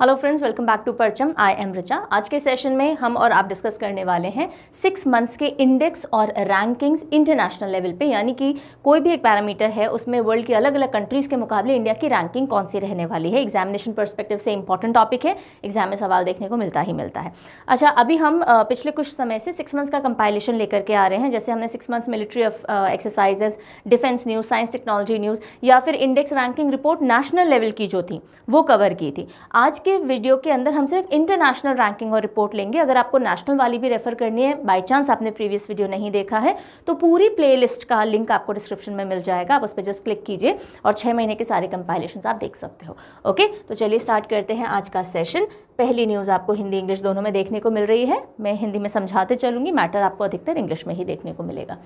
Hello friends welcome back to Parcham I M Richa आज के session में हम और आप डिस्कस करने वाले हैं सिक्स मंथ्स के इंडेक्स और रैंकिंग्स इंटरनेशनल लेवल पे यानी कि कोई भी एक पैरामीटर है उसमें वर्ल्ड की अलग अलग कंट्रीज़ के मुकाबले इंडिया की रैंकिंग कौन सी रहने वाली है एग्जामिनेशन परस्पेक्टिव से इंपॉर्टेंट टॉपिक है एग्जाम में सवाल देखने को मिलता ही मिलता है अच्छा अभी हम पिछले कुछ समय से सिक्स मंथ्स का कंपाइलेशन लेकर के आ रहे हैं जैसे हमने six months military exercises defence news science technology news या फिर index ranking report national level की जो थी वो कवर की थी आज के वीडियो के अंदर हम सिर्फ इंटरनेशनल रैंकिंग और रिपोर्ट लेंगे अगर आपको नेशनल वाली भी रेफर करनी है बाई चांस आपने प्रीवियस वीडियो नहीं देखा है तो पूरी प्लेलिस्ट का लिंक आपको डिस्क्रिप्शन में मिल जाएगा आप उस पर जस्ट क्लिक कीजिए और छः महीने के सारे कंपाइलेशन आप देख सकते हो ओके तो चलिए स्टार्ट करते हैं आज का सेशन पहली न्यूज़ आपको हिंदी इंग्लिश दोनों में देखने को मिल रही है मैं हिंदी में समझाते चलूंगी मैटर आपको अधिकतर इंग्लिश में ही देखने को मिलेगा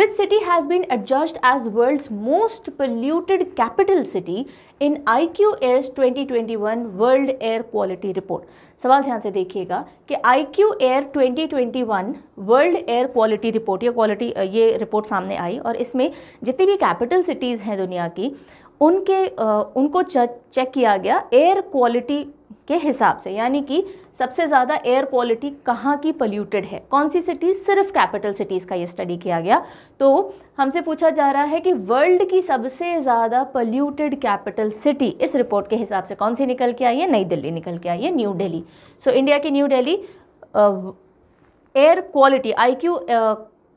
with city has been adjust as world's most polluted capital city in I Q air's twenty twenty one world air quality report सवाल ध्यान से देखिएगा कि I Q air twenty twenty one world air quality report या quality ये report सामने आई और इसमें जितनी भी कैपिटल सिटीज़ हैं दुनिया की उनके आ, उनको चेक किया गया एयर क्वालिटी के हिसाब से यानी कि सबसे ज़्यादा एयर क्वालिटी कहाँ की पोल्यूटेड है कौन सी सिटी सिर्फ कैपिटल सिटीज़ का ये स्टडी किया गया तो हमसे पूछा जा रहा है कि वर्ल्ड की सबसे ज़्यादा पोल्यूटेड कैपिटल सिटी इस रिपोर्ट के हिसाब से कौन सी निकल के आई है नई दिल्ली निकल के आई है न्यू दिल्ली सो इंडिया की new Delhi air quality I Q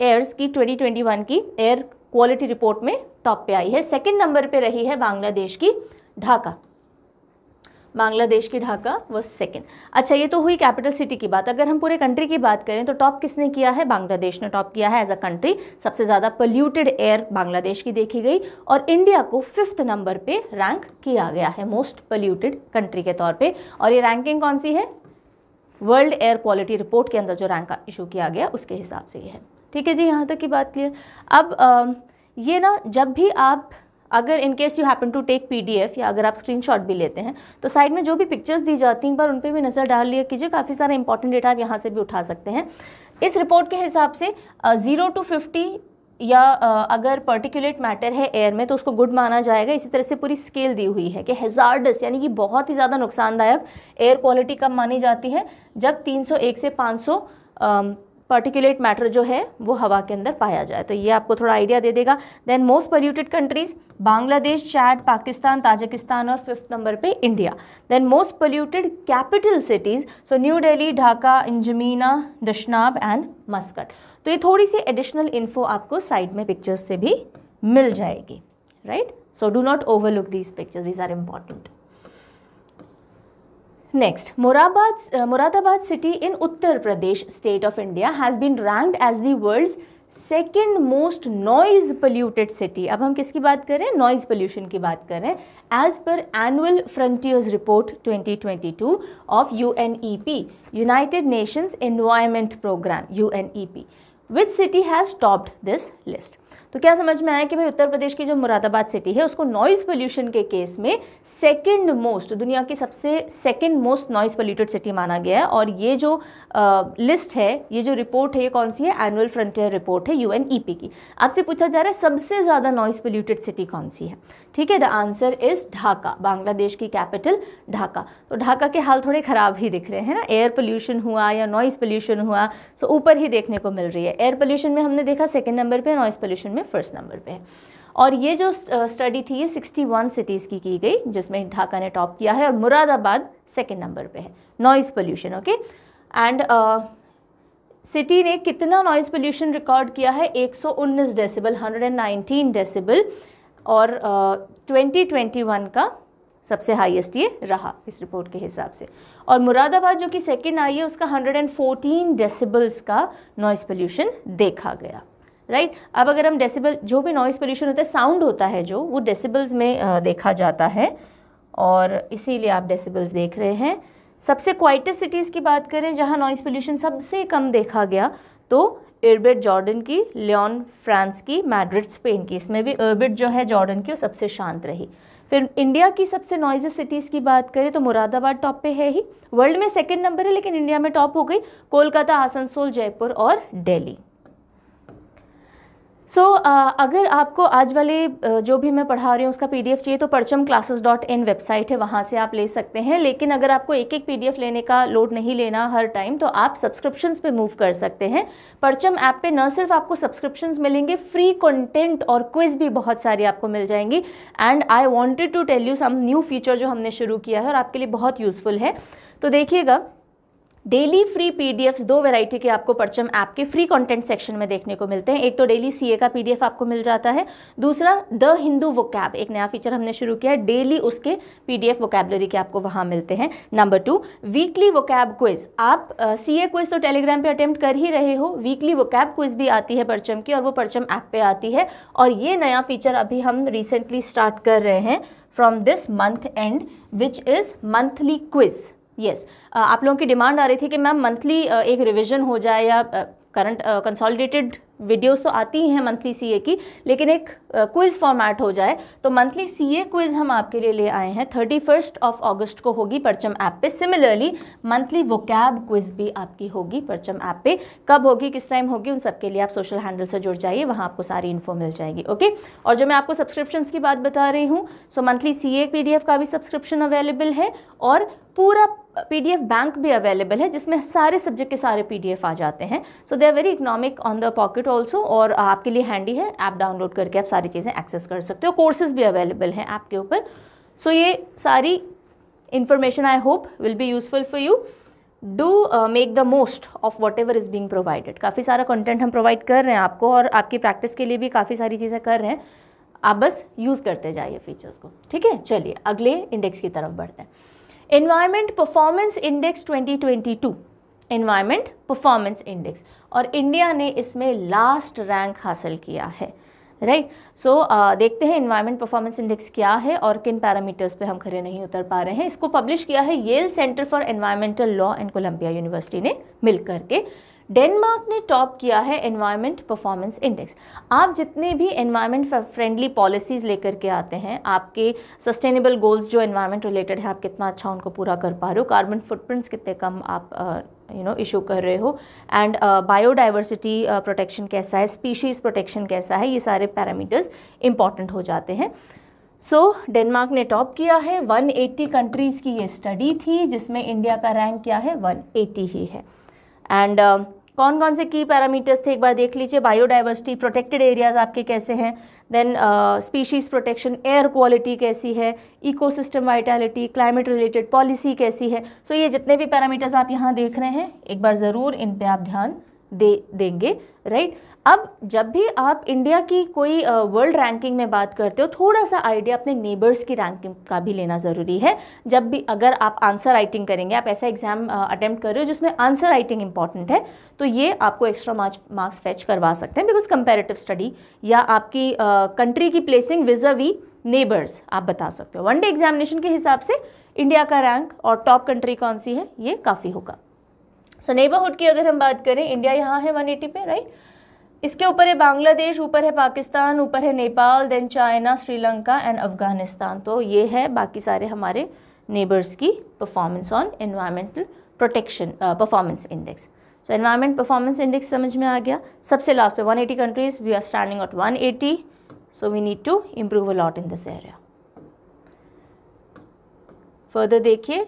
air's की वन की एयर क्वालिटी रिपोर्ट में टॉप पे आई है सेकेंड नंबर पे रही है बांग्लादेश की ढाका बांग्लादेश की ढाका वो सेकेंड अच्छा ये तो हुई कैपिटल सिटी की बात अगर हम पूरे कंट्री की बात करें तो टॉप किसने किया है बांग्लादेश ने टॉप किया है एज अ कंट्री सबसे ज़्यादा पोल्यूटेड एयर बांग्लादेश की देखी गई और इंडिया को फिफ्थ नंबर पर रैंक किया गया है मोस्ट पोल्यूटेड कंट्री के तौर पर और ये रैंकिंग कौन सी है वर्ल्ड एयर क्वालिटी रिपोर्ट के अंदर जो रैंक इशू किया गया उसके हिसाब से ये है ठीक है जी यहाँ तक की बात क्लियर अब आ, ये ना जब भी आप अगर in case you happen to take PDF या अगर आप स्क्रीनशॉट भी लेते हैं तो साइड में जो भी पिक्चर्स दी जाती हैं एक बार उन पर भी नज़र डाल लिया कीजिए काफ़ी सारा इंपॉर्टेंट डेटा आप यहाँ से भी उठा सकते हैं इस रिपोर्ट के हिसाब से ज़ीरो टू फिफ्टी या अगर पर्टिकुलेट मैटर है एयर में तो उसको गुड माना जाएगा इसी तरह से पूरी स्केल दी हुई है कि हेजार्डस यानी कि बहुत ही ज़्यादा नुकसानदायक एयर क्वालिटी कम मानी जाती है जब 301 से 500 सौ पार्टिकुलेट मैटर जो है वो हवा के अंदर पाया जाए तो ये आपको थोड़ा आइडिया दे देगा then most polluted countries Bangladesh Chad Pakistan Tajikistan और फिफ्थ नंबर पे India then most polluted capital cities so new Delhi Dhaka N'Djamena Dushanbe and Muscat तो ये थोड़ी सी एडिशनल इन्फो आपको साइड में पिक्चर्स से भी मिल जाएगी right so do not overlook these pictures these are important next Murabad, Moradabad city in Uttar Pradesh state of India has been ranked as the world's second most noise polluted city अब हम किसकी बात करें नॉइज़ पोल्यूशन की बात करें as per annual frontiers report 2022 of U N E P United Nations environment programme U N E P which city has topped this list तो क्या समझ में आया कि भाई उत्तर प्रदेश की जो मुरादाबाद सिटी है उसको नॉइज़ पोल्यूशन के केस में सेकेंड मोस्ट दुनिया की सबसे second most noise polluted city माना गया है और ये जो आ, लिस्ट है ये जो रिपोर्ट है ये कौन सी है एनुअल फ्रंटियर रिपोर्ट है यू की आपसे पूछा जा रहा है सबसे ज़्यादा नॉइज़ पोल्यूटेड सिटी कौन सी है ठीक है the answer is Dhaka Bangladesh की कैपिटल ढाका तो ढाका के हाल थोड़े ख़राब ही दिख रहे हैं ना एयर पोल्यूशन हुआ या नॉइज़ पोल्यूशन हुआ सो ऊपर ही देखने को मिल रही है एयर पोल्यूशन में हमने देखा सेकेंड नंबर पर नॉइज़ पोल्यूशन में में फर्स्ट नंबर पे है और ये जो स्टडी थी ये 61 सिटीज़ की की गई जिसमें ढाका ने टॉप किया है और मुरादाबाद सेकेंड नंबर पर है noise pollution okay and city ने कितना नॉइज़ पोल्यूशन रिकॉर्ड किया है एक डेसिबल हंड्रेड डेसिबल और uh, 2021 का सबसे हाईएस्ट ये रहा इस रिपोर्ट के हिसाब से और मुरादाबाद जो कि सेकंड आई है उसका 114 डेसिबल्स का नॉइज़ पोल्यूशन देखा गया राइट अब अगर हम डेसिबल जो भी नॉइज़ पोल्यूशन होता है साउंड होता है जो वो डेसिबल्स में देखा जाता है और इसीलिए आप डेसिबल्स देख रहे हैं सबसे क्वाइटेस्ट सिटीज़ की बात करें जहाँ नॉइज़ पोल्यूशन सबसे कम देखा गया तो इर्बिट जॉर्डन की लियोन फ्रांस की मैड्रिड स्पेन की इसमें भी इर्बिट जो है जॉर्डन की वो सबसे शांत रही फिर इंडिया की सबसे नॉइजेस सिटीज़ की बात करें तो मुरादाबाद टॉप पे है ही वर्ल्ड में सेकंड नंबर है लेकिन इंडिया में टॉप हो गई कोलकाता आसनसोल जयपुर और दिल्ली सो so, uh, अगर आपको आज वाले uh, जो भी मैं पढ़ा रही हूँ उसका पीडीएफ चाहिए तो परचम क्लासेस डॉट इन वेबसाइट है वहाँ से आप ले सकते हैं लेकिन अगर आपको एक एक पीडीएफ लेने का लोड नहीं लेना हर टाइम तो आप सब्सक्रिप्शंस पे मूव कर सकते हैं परचम ऐप पे न सिर्फ आपको सब्सक्रिप्शंस मिलेंगे फ्री कंटेंट और क्विज भी बहुत सारी आपको मिल जाएंगी and I wanted to tell you some new feature जो हमने शुरू किया है और आपके लिए बहुत यूज़फुल है तो देखिएगा डेली फ्री पीडीएफ्स दो वैरायटी के आपको परचम ऐप के फ्री कंटेंट सेक्शन में देखने को मिलते हैं एक तो डेली सीए का पीडीएफ आपको मिल जाता है दूसरा द हिंदू वो एक नया फीचर हमने शुरू किया है डेली उसके पीडीएफ वोकैबलरी के आपको वहाँ मिलते हैं number two weekly cab quiz आप सी ए क्विज तो टेलीग्राम पर अटैम्प्ट कर ही रहे हो वीकली कैब क्विज भी आती है परचम की और वो परचम ऐप पर आती है और ये नया फीचर अभी हम रिसेंटली स्टार्ट कर रहे हैं from this month and which is monthly quiz yes uh, आप लोगों की डिमांड आ रही थी कि मैम मंथली uh, एक रिविज़न हो जाए या करंट कंसोलिडेटेड वीडियोस तो आती ही हैं मंथली सीए की लेकिन एक क्विज़ uh, फॉर्मेट हो जाए तो मंथली सीए क्विज़ हम आपके लिए ले आए हैं थर्टी फर्स्ट ऑफ अगस्त को होगी परचम ऐप पे सिमिलरली मंथली वोकैब क्विज़ भी आपकी होगी परचम ऐप पे कब होगी किस टाइम होगी उन सबके लिए आप सोशल हैंडल से जुड़ जाइए वहाँ आपको सारी इन्फो मिल जाएगी ओके और जो मैं आपको सब्सक्रिप्शन की बात बता रही हूँ सो मंथली सी ए का भी सब्सक्रिप्शन अवेलेबल है और पूरा पीडीएफ बैंक भी अवेलेबल है जिसमें सारे सब्जेक्ट के सारे पीडीएफ आ जाते हैं so they are very economic on the pocket also और आपके लिए हैंडी है ऐप डाउनलोड करके आप सारी चीज़ें एक्सेस कर सकते हो कोर्सेज भी अवेलेबल हैं ऐप के ऊपर सो so, ये सारी information I hope will be useful for you do make the most of whatever is being provided काफ़ी सारा कंटेंट हम प्रोवाइड कर रहे हैं आपको और आपकी प्रैक्टिस के लिए भी काफ़ी सारी चीज़ें कर रहे हैं आप बस यूज़ करते जाइए फीचर्स को ठीक है चलिए अगले इंडेक्स की तरफ बढ़ते हैं environment performance index 2022 environment performance index और इंडिया ने इसमें लास्ट रैंक हासिल किया है right right? So so, uh, देखते हैं इन्वायरमेंट परफॉर्मेंस इंडेक्स क्या है और किन पैरामीटर्स पे हम खड़े नहीं उतर पा रहे हैं इसको पब्लिश किया है Yale centre for environmental law and Columbia University ने मिलकर के डेनमार्क ने टॉप किया है एनवायरमेंट परफॉर्मेंस इंडेक्स आप जितने भी एनवायरमेंट फ्रेंडली पॉलिसीज़ लेकर के आते हैं आपके सस्टेनेबल गोल्स जो एनवायरमेंट रिलेटेड है आप कितना अच्छा उनको पूरा कर पा रहे हो कार्बन फुटप्रिंट्स कितने कम आप यू नो इशू कर रहे हो एंड बायोडाइवर्सिटी प्रोटेक्शन कैसा है स्पीशीज़ प्रोटेक्शन कैसा है ये सारे पैरामीटर्स इंपॉर्टेंट हो जाते हैं सो so, डेनमार्क ने टॉप किया है 180 कंट्रीज़ की ये स्टडी थी जिसमें इंडिया का रैंक क्या है 180 ही है एंड uh, कौन कौन से की पैरामीटर्स थे एक बार देख लीजिए बायोडाइवर्सिटी प्रोटेक्टेड एरियाज आपके कैसे हैं then species protection air quality कैसी है ecosystem vitality climate related policy कैसी है सो so, ये जितने भी पैरामीटर्स आप यहाँ देख रहे हैं एक बार ज़रूर इन पर आप ध्यान दे देंगे राइट right? अब जब भी आप इंडिया की कोई वर्ल्ड रैंकिंग में बात करते हो थोड़ा सा आइडिया अपने नेबर्स की रैंकिंग का भी लेना ज़रूरी है जब भी अगर आप आंसर राइटिंग करेंगे आप ऐसा एग्जाम अटैम्प्ट कर रहे हो जिसमें आंसर राइटिंग इंपॉर्टेंट है तो ये आपको एक्स्ट्रा मार्क्स मार्क्स फैच करवा सकते हैं बिकॉज कंपेरेटिव स्टडी या आपकी कंट्री uh, की प्लेसिंग विज वी नेबर्स आप बता सकते हो वन डे एग्जामिनेशन के हिसाब से इंडिया का रैंक और टॉप कंट्री कौन सी है ये काफ़ी होगा सो so, नेबरहुड की अगर हम बात करें इंडिया यहाँ है 180 पे राइट right? इसके ऊपर है बांग्लादेश ऊपर है पाकिस्तान ऊपर है Nepal then China Sri Lanka and Afghanistan तो ये है बाकी सारे हमारे नेबर्स की performance on environmental protection performance index so environment performance index समझ में आ गया सबसे लास्ट पे 180 countries we are standing at 180 so we need to improve a lot in this area further देखिए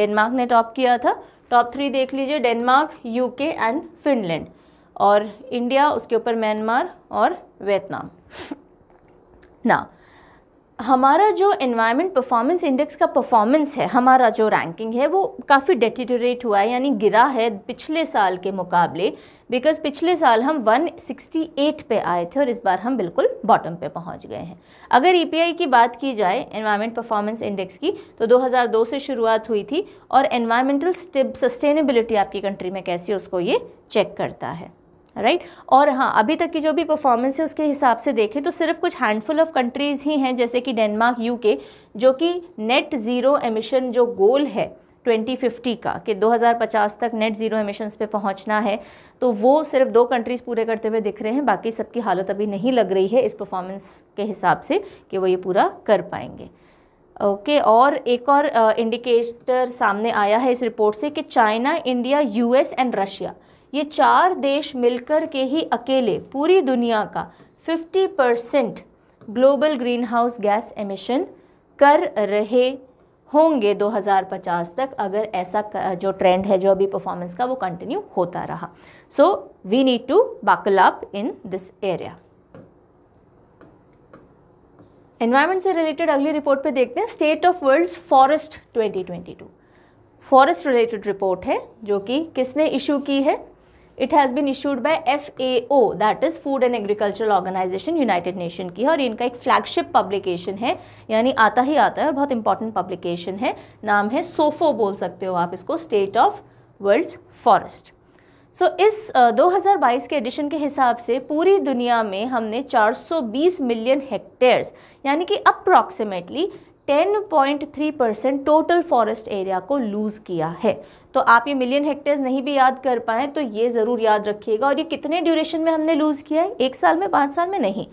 डेनमार्क ने टॉप किया था टॉप थ्री देख लीजिए डेनमार्क यूके एंड फिनलैंड और इंडिया उसके ऊपर म्यांमार और वियतनाम ना हमारा जो इन्वायरमेंट परफॉर्मेंस इंडेक्स का परफॉर्मेंस है हमारा जो रैंकिंग है वो काफ़ी डेटिटोरेट हुआ है यानी गिरा है पिछले साल के मुकाबले बिकॉज पिछले साल हम 168 पे आए थे और इस बार हम बिल्कुल बॉटम पे पहुंच गए हैं अगर ई e की बात की जाए इन्वायरमेंट परफॉर्मेंस इंडेक्स की तो 2002 से शुरुआत हुई थी और इन्वायरमेंटल सस्टेनेबिलिटी आपकी कंट्री में कैसी है उसको ये चेक करता है राइट right? और हाँ अभी तक की जो भी परफॉर्मेंस है उसके हिसाब से देखें तो सिर्फ कुछ हैंडफुल ऑफ कंट्रीज़ ही हैं जैसे कि डेनमार्क यूके जो कि नेट ज़ीरो एमिशन जो गोल है 2050 का कि 2050 तक नेट ज़ीरो एमिशन्स पे पहुंचना है तो वो सिर्फ दो कंट्रीज़ पूरे करते हुए दिख रहे हैं बाकी सबकी हालत अभी नहीं लग रही है इस परफॉर्मेंस के हिसाब से कि वो ये पूरा कर पाएंगे ओके okay, और एक और इंडिकेटर सामने आया है इस रिपोर्ट से कि China India US and Russia ये चार देश मिलकर के ही अकेले पूरी दुनिया का 50 percent global green house gas emission कर रहे होंगे 2050 तक अगर ऐसा जो ट्रेंड है जो अभी परफॉर्मेंस का वो कंटिन्यू होता रहा so we need to buckle up in this area environment से रिलेटेड अगली रिपोर्ट पे देखते हैं state of world's forest 2022 forest related report है जो कि किसने इशू की है it has been issued by F A O that is food and agricultural organization United Nation की है और इनका एक फ्लैगशिप पब्लिकेशन है यानी आता ही आता है और बहुत इंपॉर्टेंट पब्लिकेशन है नाम है सोफो बोल सकते हो आप इसको state of world's forest so इस इस हजार 2022 के एडिशन के हिसाब से पूरी दुनिया में हमने 420 मिलियन हेक्टेयर्स यानी कि approximately 10.3 percent total forest area को लूज़ किया है तो आप ये मिलियन हेक्टेयर्स नहीं भी याद कर पाएँ तो ये ज़रूर याद रखिएगा और ये कितने ड्यूरेशन में हमने लूज़ किया है एक साल में पाँच साल में नहीं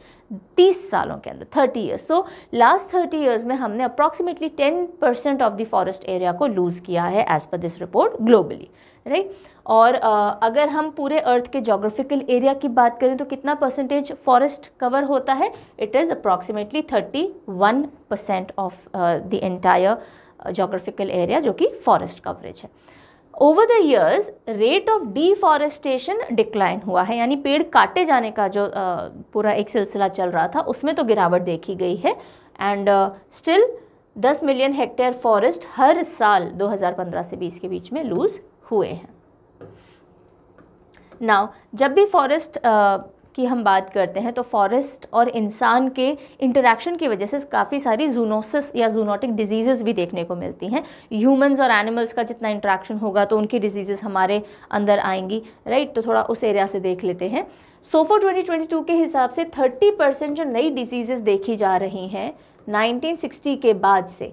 तीस सालों के अंदर थर्टी ईयर्स तो लास्ट थर्टी ईयर्स में हमने approximately ten percent of the forest area को लूज़ किया है as per this report globally right और आ, अगर हम पूरे अर्थ के जोग्राफिकल एरिया की बात करें तो कितना परसेंटेज फॉरेस्ट कवर होता है it is approximately thirty one percent of the entire geographical area जो कि फॉरेस्ट कवरेज है over the years rate of deforestation decline हुआ है यानी पेड़ काटे जाने का जो पूरा एक सिलसिला चल रहा था उसमें तो गिरावट देखी गई है एंड स्टिल दस मिलियन हेक्टेयर फॉरेस्ट हर साल 2015 से 20 के बीच में लूज़ हुए हैं नाउ जब भी फॉरेस्ट की हम बात करते हैं तो फॉरेस्ट और इंसान के इंटरेक्शन की वजह से काफ़ी सारी जूनोसिस या जूनोटिक डिजीज़ भी देखने को मिलती हैं ह्यूमंस और एनिमल्स का जितना इंटरेक्शन होगा तो उनकी डिजीज़ हमारे अंदर आएंगी राइट तो थोड़ा उस एरिया से देख लेते हैं सोफो 2022 के हिसाब से 30 परसेंट जो नई डिजीज़ देखी जा रही हैं 1960 के बाद से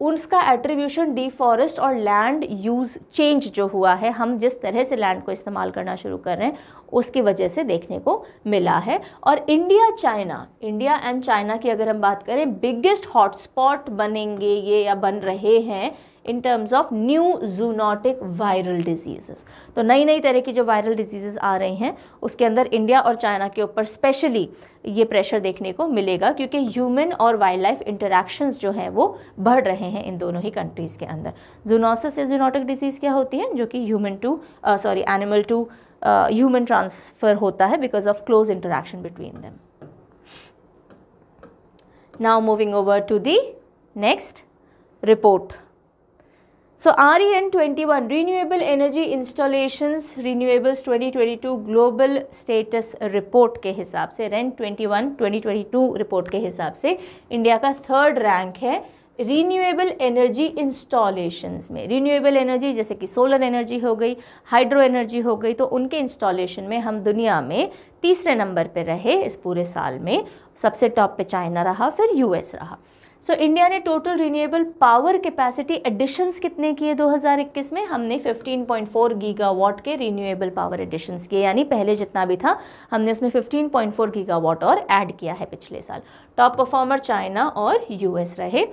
उनका एट्रीब्यूशन डिफॉरेस्ट और लैंड यूज़ चेंज जो हुआ है हम जिस तरह से लैंड को इस्तेमाल करना शुरू कर रहे हैं उसकी वजह से देखने को मिला है और India China India and China की अगर हम बात करें बिगेस्ट हॉटस्पॉट बनेंगे ये या बन रहे हैं in terms of new zoonotic viral diseases तो नई नई तरह की जो वायरल डिजीजेस आ रही हैं उसके अंदर इंडिया और चाइना के ऊपर स्पेशली ये प्रेशर देखने को मिलेगा क्योंकि ह्यूमन और वाइल्ड लाइफ इंटरेक्शन जो हैं वो बढ़ रहे हैं इन दोनों ही कंट्रीज़ के अंदर जूनोसिस या जूनोटिक डिजीज़ क्या होती है जो कि human to sorry animal to human transfer होता है because of close interaction between them now moving over to the next report So REN21 e Renewable Energy Installations Renewables 2022 Global Status Report के हिसाब से ट्वेंटी ट्वेंटी 2022 रिपोर्ट के हिसाब से India का third rank है रीन्यूएबल एनर्जी इंस्टॉलेशंस में renewable energy जैसे कि सोलर एनर्जी हो गई हाइड्रो एनर्जी हो गई तो उनके इंस्टॉलेशन में हम दुनिया में तीसरे नंबर पर रहे इस पूरे साल में सबसे टॉप पे चाइना रहा फिर यूएस रहा सो so, इंडिया ने total renewable power capacity additions कितने किए 2021 में हमने 15.4 गीगावाट के रिन्यूएबल पावर एडिशंस किए यानी पहले जितना भी था हमने उसमें 15.4 गीगावाट और ऐड किया है पिछले साल टॉप परफॉर्मर चाइना और यूएस रहे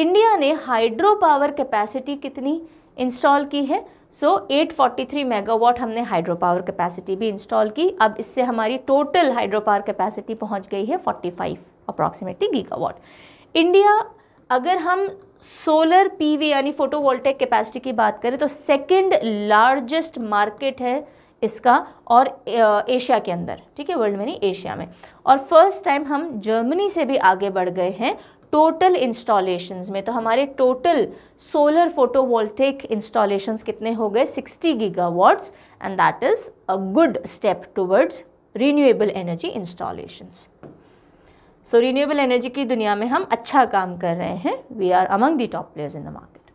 इंडिया ने हाइड्रो पावर कैपेसिटी कितनी इंस्टॉल की है सो so, 843 मेगावाट हमने हाइड्रो पावर कैपेसिटी भी इंस्टॉल की अब इससे हमारी टोटल हाइड्रो पावर कैपेसिटी पहुंच गई है 45 अप्रॉक्सीमेटली गीगावाट इंडिया अगर हम सोलर पीवी यानी फोटोवोल्टेक कैपेसिटी की बात करें तो सेकंड लार्जेस्ट मार्केट है इसका और एशिया के अंदर ठीक है वर्ल्ड में नहीं एशिया में और फर्स्ट टाइम हम जर्मनी से भी आगे बढ़ गए हैं टोटल इंस्टॉलेशंस में तो हमारे टोटल सोलर फोटोवोल्टेक इंस्टॉलेशंस कितने हो गए 60 gigawatts and that is a good step towards renewable energy installations so renewable energy की दुनिया में हम अच्छा काम कर रहे हैं we are among the top players in the market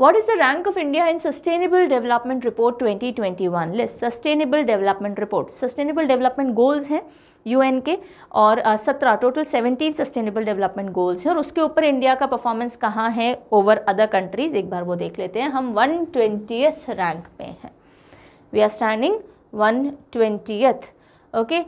what is the rank of India in sustainable development report 2021 list? Sustainable development report sustainable development goals हैं यूएन के और uh, सत्रह total seventeen sustainable development goals हैं और उसके ऊपर India का performance कहाँ है ओवर अदर कंट्रीज एक बार वो देख लेते हैं हम वन ट्वेंटियथ रैंक पे हैं we are standing one twentieth okay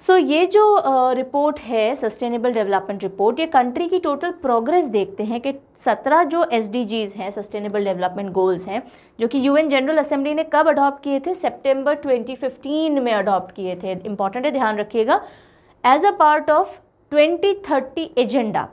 so so, ये जो रिपोर्ट है सस्टेनेबल डेवलपमेंट रिपोर्ट ये कंट्री की टोटल प्रोग्रेस देखते हैं कि सत्रह जो एस हैं सस्टेनेबल डेवलपमेंट गोल्स हैं जो कि यूएन जनरल असेंबली ने कब अडॉप्ट किए थे सितंबर 2015 में अडॉप्ट किए थे इंपॉर्टेंट है ध्यान रखिएगा as a part of 2030 agenda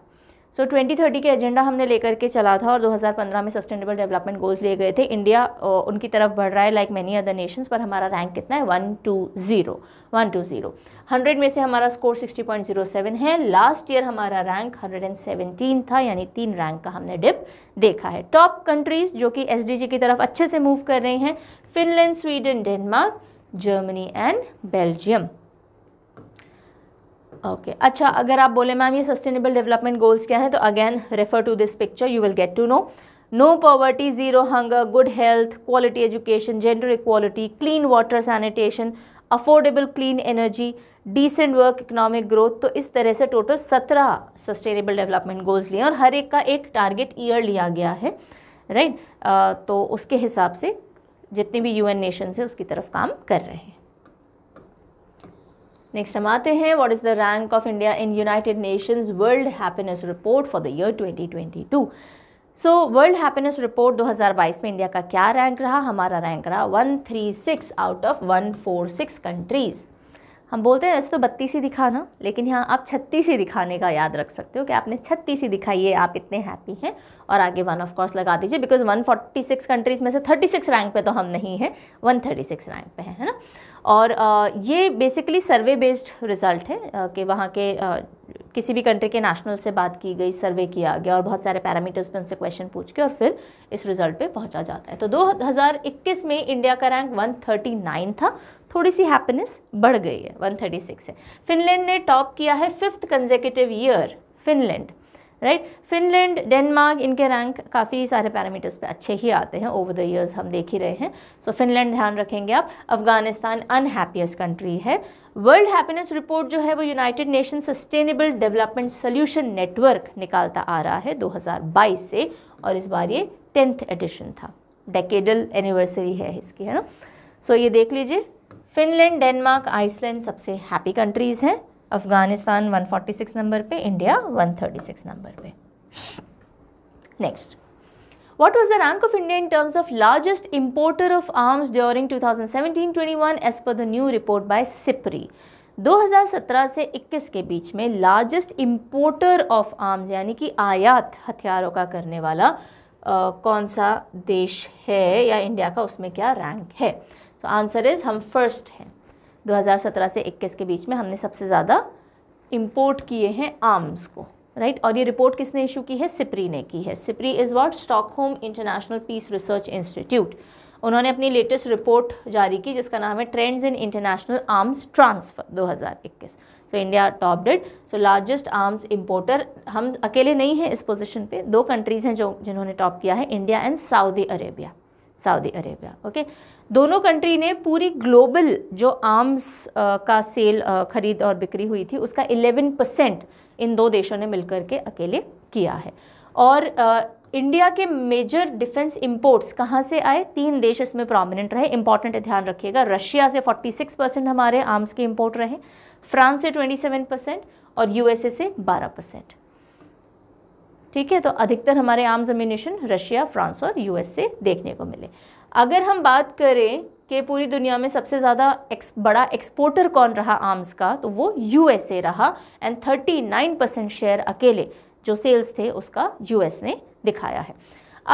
so so, 2030 के एजेंडा हमने लेकर के चला था और 2015 में सस्टेनेबल डेवलपमेंट गोल्स लिए गए थे इंडिया उनकी तरफ बढ़ रहा है लाइक मैनी अदर नेशंस पर हमारा रैंक कितना है one two zero one two zero hundred में से हमारा score sixty point zero seven है लास्ट ईयर हमारा रैंक हंड्रेड एंड सेवनटीन था यानी तीन रैंक का हमने डिप देखा है टॉप कंट्रीज़ जो कि एस की तरफ अच्छे से मूव कर रहे हैं Finland Sweden Denmark Germany and Belgium okay okay. अच्छा अगर आप बोले मैम ये सस्टेनेबल डेवलपमेंट गोल्स क्या हैं तो again refer to this picture you will get to know no poverty zero hunger good health quality education gender equality clean water sanitation affordable clean energy decent work economic growth तो इस तरह से total सत्रह sustainable development goals लिए और हर एक का एक टारगेट ईयर लिया गया है राइट right? तो उसके हिसाब से जितने भी यूएन नेशन है उसकी तरफ काम कर रहे हैं नेक्स्ट हम आते हैं what is the rank of India in United Nations world happiness report for the year 2022 so world happiness report 2022 में इंडिया का क्या रैंक रहा हमारा रैंक रहा 136 आउट ऑफ 146 कंट्रीज हम बोलते हैं ऐसे तो बत्तीस ही दिखाना लेकिन यहाँ आप छत्तीस ही दिखाने का याद रख सकते हो कि आपने छत्तीस ही दिखाई है आप इतने हैप्पी हैं और आगे वन ऑफ कोर्स लगा दीजिए बिकॉज 146 कंट्रीज़ में से 36 रैंक पे तो हम नहीं हैं 136 रैंक पे हैं है ना और ये बेसिकली सर्वे बेस्ड रिज़ल्ट है कि वहाँ के किसी भी कंट्री के नेशनल से बात की गई सर्वे किया गया और बहुत सारे पैरामीटर्स पे उनसे क्वेश्चन पूछ के और फिर इस रिजल्ट पे पहुंचा जाता है तो 2021 में इंडिया का रैंक 139 था थोड़ी सी हैप्पीनेस बढ़ गई है 136 है फिनलैंड ने टॉप किया है fifth consecutive year Finland right Finland Denmark इनके रैंक काफ़ी सारे पैरामीटर्स पे अच्छे ही आते हैं ओवर द ईयर्स हम देख ही रहे हैं सो so, फिनलैंड ध्यान रखेंगे आप अफगानिस्तान अनहैप्पीएस्ट कंट्री है वर्ल्ड हैप्पीनेस रिपोर्ट जो है वो United Nation Sustainable Development Solution Network निकालता आ रहा है दो से और इस बार ये टेंथ एडिशन था डेकेडल एनिवर्सरी है इसकी है ना सो so, ये देख लीजिए फिनलैंड डेनमार्क आइसलैंड सबसे हैप्पी कंट्रीज़ हैं अफ़गानिस्तान 146 नंबर पे इंडिया 136 नंबर पे next What was the rank of India in terms of largest importer of arms during 2017-21 as per the new report by SIPRI? 2017 से 21 के बीच में लार्जेस्ट इम्पोर्टर ऑफ आर्म्स यानी कि आयात हथियारों का करने वाला आ, कौन सा देश है या इंडिया का उसमें क्या रैंक है सो आंसर इज़ हम फर्स्ट हैं 2017 से 21 के बीच में हमने सबसे ज़्यादा इम्पोर्ट किए हैं आर्म्स को राइट right? और ये रिपोर्ट किसने इशू की है सिपरी ने की है SIPRI is what Stockholm International Peace Research Institute उन्होंने अपनी लेटेस्ट रिपोर्ट जारी की जिसका नाम है trends in international arms transfer 2021 so India top डेड सो लार्जेस्ट आर्म्स इंपोर्टर हम अकेले नहीं हैं इस पोजिशन पर दो कंट्रीज़ हैं जो जिन्होंने टॉप किया है India and Saudi Arabia Saudi Arabia okay दोनों कंट्री ने पूरी ग्लोबल जो आर्म्स का सेल ख़रीद और बिक्री हुई थी उसका 11 परसेंट इन दो देशों ने मिलकर के अकेले किया है और इंडिया के मेजर डिफेंस इंपोर्ट्स कहाँ से आए तीन देश इसमें प्रोमिनेंट रहे इंपॉर्टेंट ध्यान रखिएगा रशिया से 46 परसेंट हमारे आर्म्स के इंपोर्ट रहे फ्रांस से 27 परसेंट और यूएसए से 12 परसेंट ठीक है तो अधिकतर हमारे आर्म्स अम्यूनेशन रशिया फ्रांस और यूएस से देखने को मिले अगर हम बात करें कि पूरी दुनिया में सबसे ज़्यादा एक्स, बड़ा एक्सपोर्टर कौन रहा आर्म्स का तो वो यूएसए रहा एंड 39 परसेंट शेयर अकेले जो सेल्स थे उसका यूएस ने दिखाया है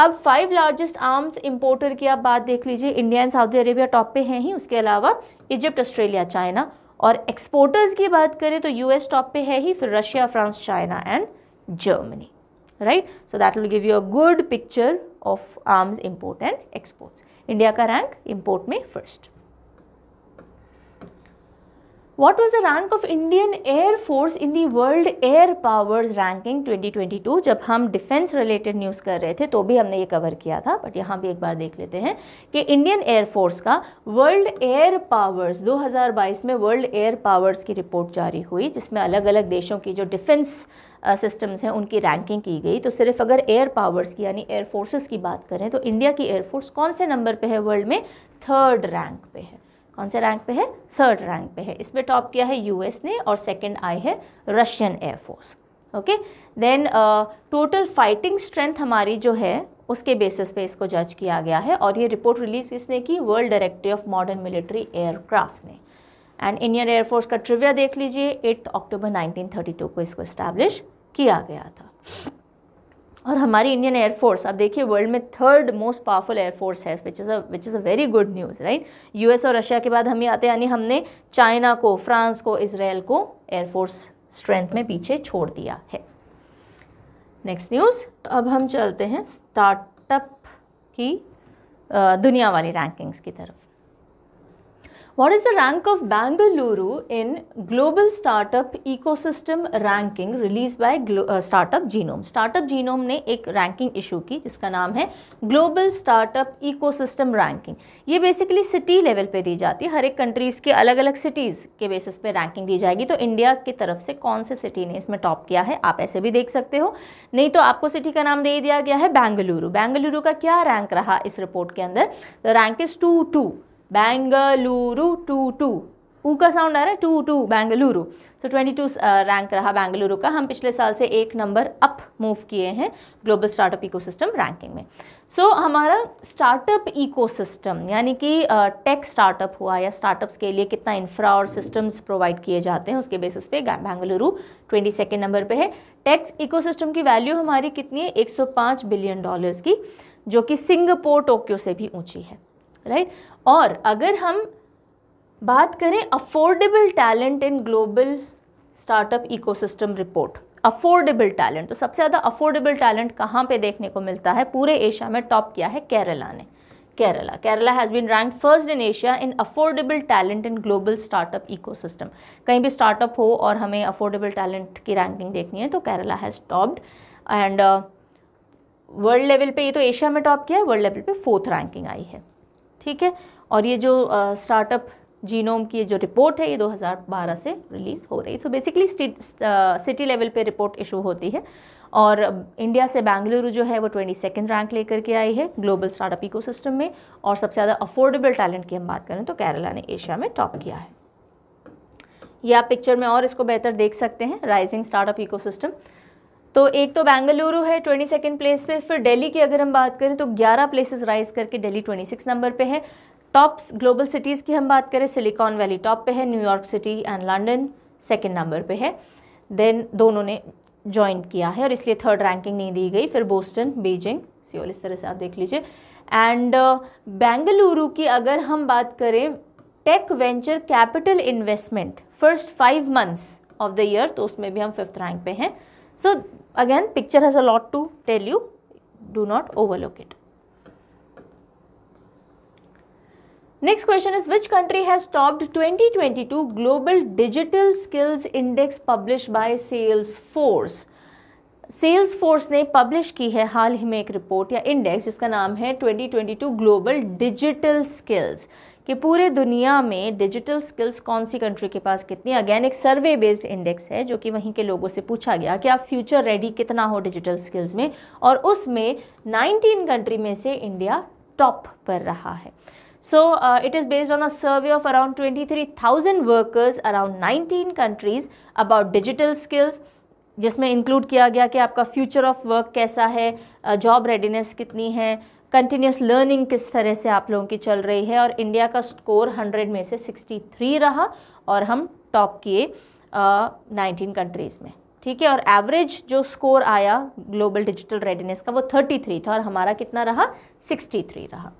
अब फाइव लार्जेस्ट आर्म्स इंपोर्टर की आप बात देख लीजिए India and Saudi Arabia top पे हैं ही उसके अलावा इजिप्ट ऑस्ट्रेलिया चाइना और एक्सपोर्टर्स की बात करें तो यूएस टॉप पे है ही फिर Russia France China and Germany right so that will give you a good picture of arms import and exports India का रैंक इम्पोर्ट में first what What was the rank of Indian in the world air World ranking twenty twenty two जब हम defence related news कर रहे थे तो भी हमने ये कवर किया था बट यहाँ भी एक बार देख लेते हैं कि इंडियन एयर फोर्स का वर्ल्ड एयर पावर्स दो हज़ार बाईस में वर्ल्ड एयर पावर्स की रिपोर्ट जारी हुई जिसमें अलग अलग देशों की जो डिफेंस सिस्टम्स हैं उनकी रैंकिंग की गई तो सिर्फ अगर एयर पावर्स की यानी एयर फोर्सेस की बात करें तो इंडिया की एयरफोर्स कौन से नंबर पे है वर्ल्ड में थर्ड रैंक पे है कौन से रैंक पे है थर्ड रैंक पे है इसमें टॉप किया है यूएस ने और सेकंड आई है Russian air force okay then total fighting strength हमारी जो है उसके बेसिस पे इसको जज किया गया है और ये रिपोर्ट रिलीज़ इसने की World Directory of Modern Military Aircraft ने एंड इंडियन एयरफोर्स का ट्रिविया देख लीजिए एट्थ अक्टूबर 1932 को इसको इस्टेब्लिश किया गया था और हमारी इंडियन एयरफोर्स अब देखिए वर्ल्ड में थर्ड मोस्ट पावरफुल एयरफोर्स है which is a which is a very good news right US और रशिया के बाद हम आते यानी हमने चाइना को फ्रांस को इसराइल को एयरफोर्स स्ट्रेंथ में पीछे छोड़ दिया है नेक्स्ट न्यूज़ तो अब हम चलते हैं स्टार्टअप की दुनिया वाली रैंकिंग्स की तरफ What is the rank of Bangalore in Global Startup Ecosystem Ranking released by uh, Startup Genome? Startup Genome ने एक ranking issue की जिसका नाम है Global Startup Ecosystem Ranking. ये basically city level पे दी जाती है हर एक countries के अलग अलग cities के basis पे ranking दी जाएगी तो India की तरफ से कौन से city ने इसमें top किया है आप ऐसे भी देख सकते हो नहीं तो आपको city का नाम दे दिया गया है Bangalore. Bangalore का क्या rank रहा इस report के अंदर The rank is two two Bengaluru two two ऊ का साउंड आ रहा है two two Bengaluru so twenty two rank रहा बेंगलुरु का हम पिछले साल से एक नंबर अप मूव किए हैं ग्लोबल स्टार्टअप इकोसिस्टम रैंकिंग में सो so, हमारा स्टार्टअप इकोसिस्टम यानी कि टेक uh, स्टार्टअप हुआ या स्टार्टअप्स के लिए कितना इंफ्रा और सिस्टम्स प्रोवाइड किए जाते हैं उसके बेसिस पे बेंगलुरु ट्वेंटी सेकेंड नंबर पर है टैक्स इकोसिस्टम की वैल्यू हमारी कितनी है एक बिलियन डॉलर्स की जो कि सिंगापुर टोक्यो से भी ऊँची है राइट right? और अगर हम बात करें affordable talent in global startup ecosystem report affordable talent तो सबसे ज़्यादा अफोर्डेबल टैलेंट कहाँ पे देखने को मिलता है पूरे एशिया में टॉप किया है केरला ने Kerala Kerala has been rank first in Asia in affordable talent in global startup ecosystem कहीं भी स्टार्टअप हो और हमें अफोर्डेबल टैलेंट की रैंकिंग देखनी है तो Kerala has topped and world level पे ये तो एशिया में टॉप किया है वर्ल्ड लेवल पे फोर्थ रैंकिंग आई है ठीक है और ये जो स्टार्टअप जीनोम की जो रिपोर्ट है ये 2012 से रिलीज़ हो रही है तो बेसिकली सिटी लेवल पे रिपोर्ट इशू होती है और इंडिया से बेंगलुरु जो है वो ट्वेंटी सेकेंड रैंक लेकर के आई है ग्लोबल स्टार्टअप इकोसिस्टम में और सबसे ज़्यादा अफोर्डेबल टैलेंट की हम बात करें तो केरला ने एशिया में टॉप किया है ये आप पिक्चर में और इसको बेहतर देख सकते हैं राइजिंग स्टार्टअप इकोसिस्टम तो एक तो बेंगलुरु है ट्वेंटी सेकेंड प्लेस पे फिर दिल्ली की अगर हम बात करें तो 11 प्लेसेस राइज करके दिल्ली 26 नंबर पे है टॉप्स ग्लोबल सिटीज़ की हम बात करें सिलिकॉन वैली टॉप पे है New York city and London second number पे है देन दोनों ने ज्वाइन किया है और इसलिए थर्ड रैंकिंग नहीं दी गई फिर बोस्टन बीजिंग सियोल इस तरह से आप देख लीजिए एंड uh, बेंगलुरु की अगर हम बात करें tech venture capital investment first five months of the year तो उसमें भी हम फिफ्थ रैंक पे हैं so again picture has a lot to tell you do not overlook it next question is which country has topped 2022 global digital skills index published by salesforce Salesforce ने publish की है हाल ही में एक report या index जिसका नाम है 2022 global digital skills कि पूरे दुनिया में डिजिटल स्किल्स कौन सी कंट्री के पास कितनी अगेन एक सर्वे बेस्ड इंडेक्स है जो कि वहीं के लोगों से पूछा गया कि आप फ्यूचर रेडी कितना हो डिजिटल स्किल्स में और उसमें 19 कंट्री में से इंडिया टॉप पर रहा है so it is based on a survey of around twenty three thousand workers around nineteen countries about digital skills जिसमें इंक्लूड किया गया कि आपका फ्यूचर ऑफ वर्क कैसा है जॉब uh, रेडीनेस कितनी है कंटिन्यूस लर्निंग किस तरह से आप लोगों की चल रही है और इंडिया का स्कोर 100 में से 63 रहा और हम टॉप किए नाइनटीन कंट्रीज़ में ठीक है और एवरेज जो स्कोर आया ग्लोबल डिजिटल रेडीनेस का वो 33 था और हमारा कितना रहा 63 रहा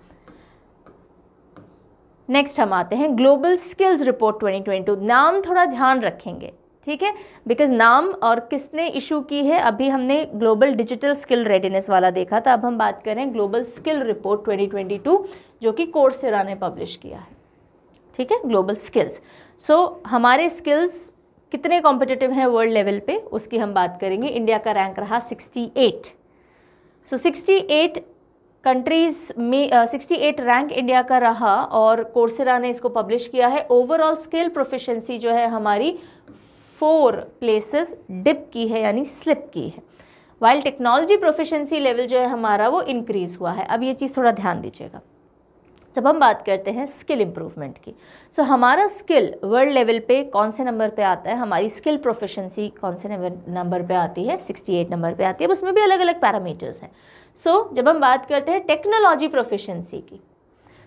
नेक्स्ट हम आते हैं ग्लोबल स्किल्स रिपोर्ट 2022 नाम थोड़ा ध्यान रखेंगे ठीक है बिकॉज नाम और किसने इशू की है अभी हमने ग्लोबल डिजिटल स्किल रेडीनेस वाला देखा था अब हम बात करें ग्लोबल स्किल रिपोर्ट 2022 जो कि कोर्सेरा ने पब्लिश किया है ठीक है ग्लोबल स्किल्स सो हमारे स्किल्स कितने कॉम्पिटिटिव हैं वर्ल्ड लेवल पे उसकी हम बात करेंगे इंडिया का रैंक रहा 68 सो so, 68 कंट्रीज़ में सिक्सटी एट रैंक इंडिया का रहा और कोर्सेरा ने इसको पब्लिश किया है ओवरऑल स्किल प्रोफिशेंसी जो है हमारी फोर प्लेसेस डिप की है यानी स्लिप की है वाइल टेक्नोलॉजी प्रोफिशेंसी लेवल जो है हमारा वो इंक्रीज़ हुआ है अब ये चीज़ थोड़ा ध्यान दीजिएगा जब हम बात करते हैं स्किल इम्प्रूवमेंट की सो so, हमारा स्किल वर्ल्ड लेवल पे कौन से नंबर पे आता है हमारी स्किल प्रोफिशेंसी कौन से नंबर पे आती है 68 नंबर पे आती है उसमें भी अलग अलग पैरामीटर्स हैं सो so, जब हम बात करते हैं टेक्नोलॉजी प्रोफिशेंसी की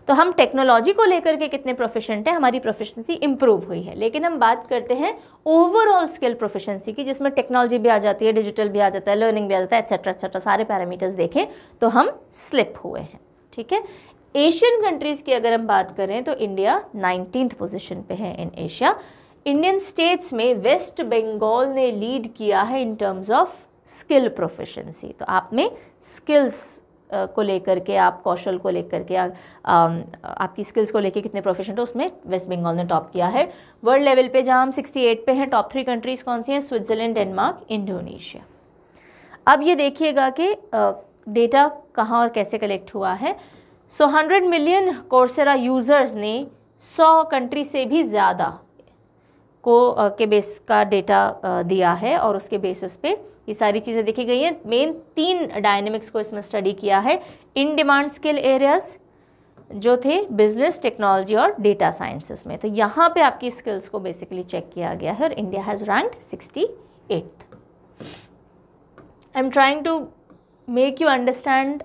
तो हम टेक्नोलॉजी को लेकर के कितने प्रोफिशेंट हैं हमारी प्रोफिशेंसी इंप्रूव हुई है लेकिन हम बात करते हैं ओवरऑल स्किल प्रोफिशेंसी की जिसमें टेक्नोलॉजी भी आ जाती है डिजिटल भी आ जाता है लर्निंग भी आ जाता है एक्सेट्रा एक्सेट्रा सारे पैरामीटर्स देखें तो हम स्लिप हुए हैं ठीक है एशियन कंट्रीज़ की अगर हम बात करें तो इंडिया नाइनटीन पोजिशन पर है इन एशिया इंडियन स्टेट्स में वेस्ट बंगाल ने लीड किया है in terms of skill proficiency तो आप में स्किल्स को लेकर के आप कौशल को लेकर के आपकी स्किल्स को लेकर कितने प्रोफेशन तो उसमें वेस्ट बंगाल ने टॉप किया है वर्ल्ड लेवल पे जहाँ हम सिक्सटी एट पे हैं टॉप थ्री कंट्रीज़ कौन सी हैं स्विट्ज़रलैंड डेनमार्क इंडोनेशिया अब ये देखिएगा कि डेटा कहाँ और कैसे कलेक्ट हुआ है so hundred million Coursera users ने सौ कंट्री से भी ज़्यादा को के बेस का डेटा दिया है और उसके बेसिस पे ये सारी चीज़ें देखी गई हैं मेन तीन डायनेमिक्स को इसमें स्टडी किया है इन डिमांड स्किल एरियाज़ जो थे बिजनेस टेक्नोलॉजी और डेटा साइंसेस में तो यहाँ पे आपकी स्किल्स को बेसिकली चेक किया गया है और India has rank sixty eighth I am trying to make you understand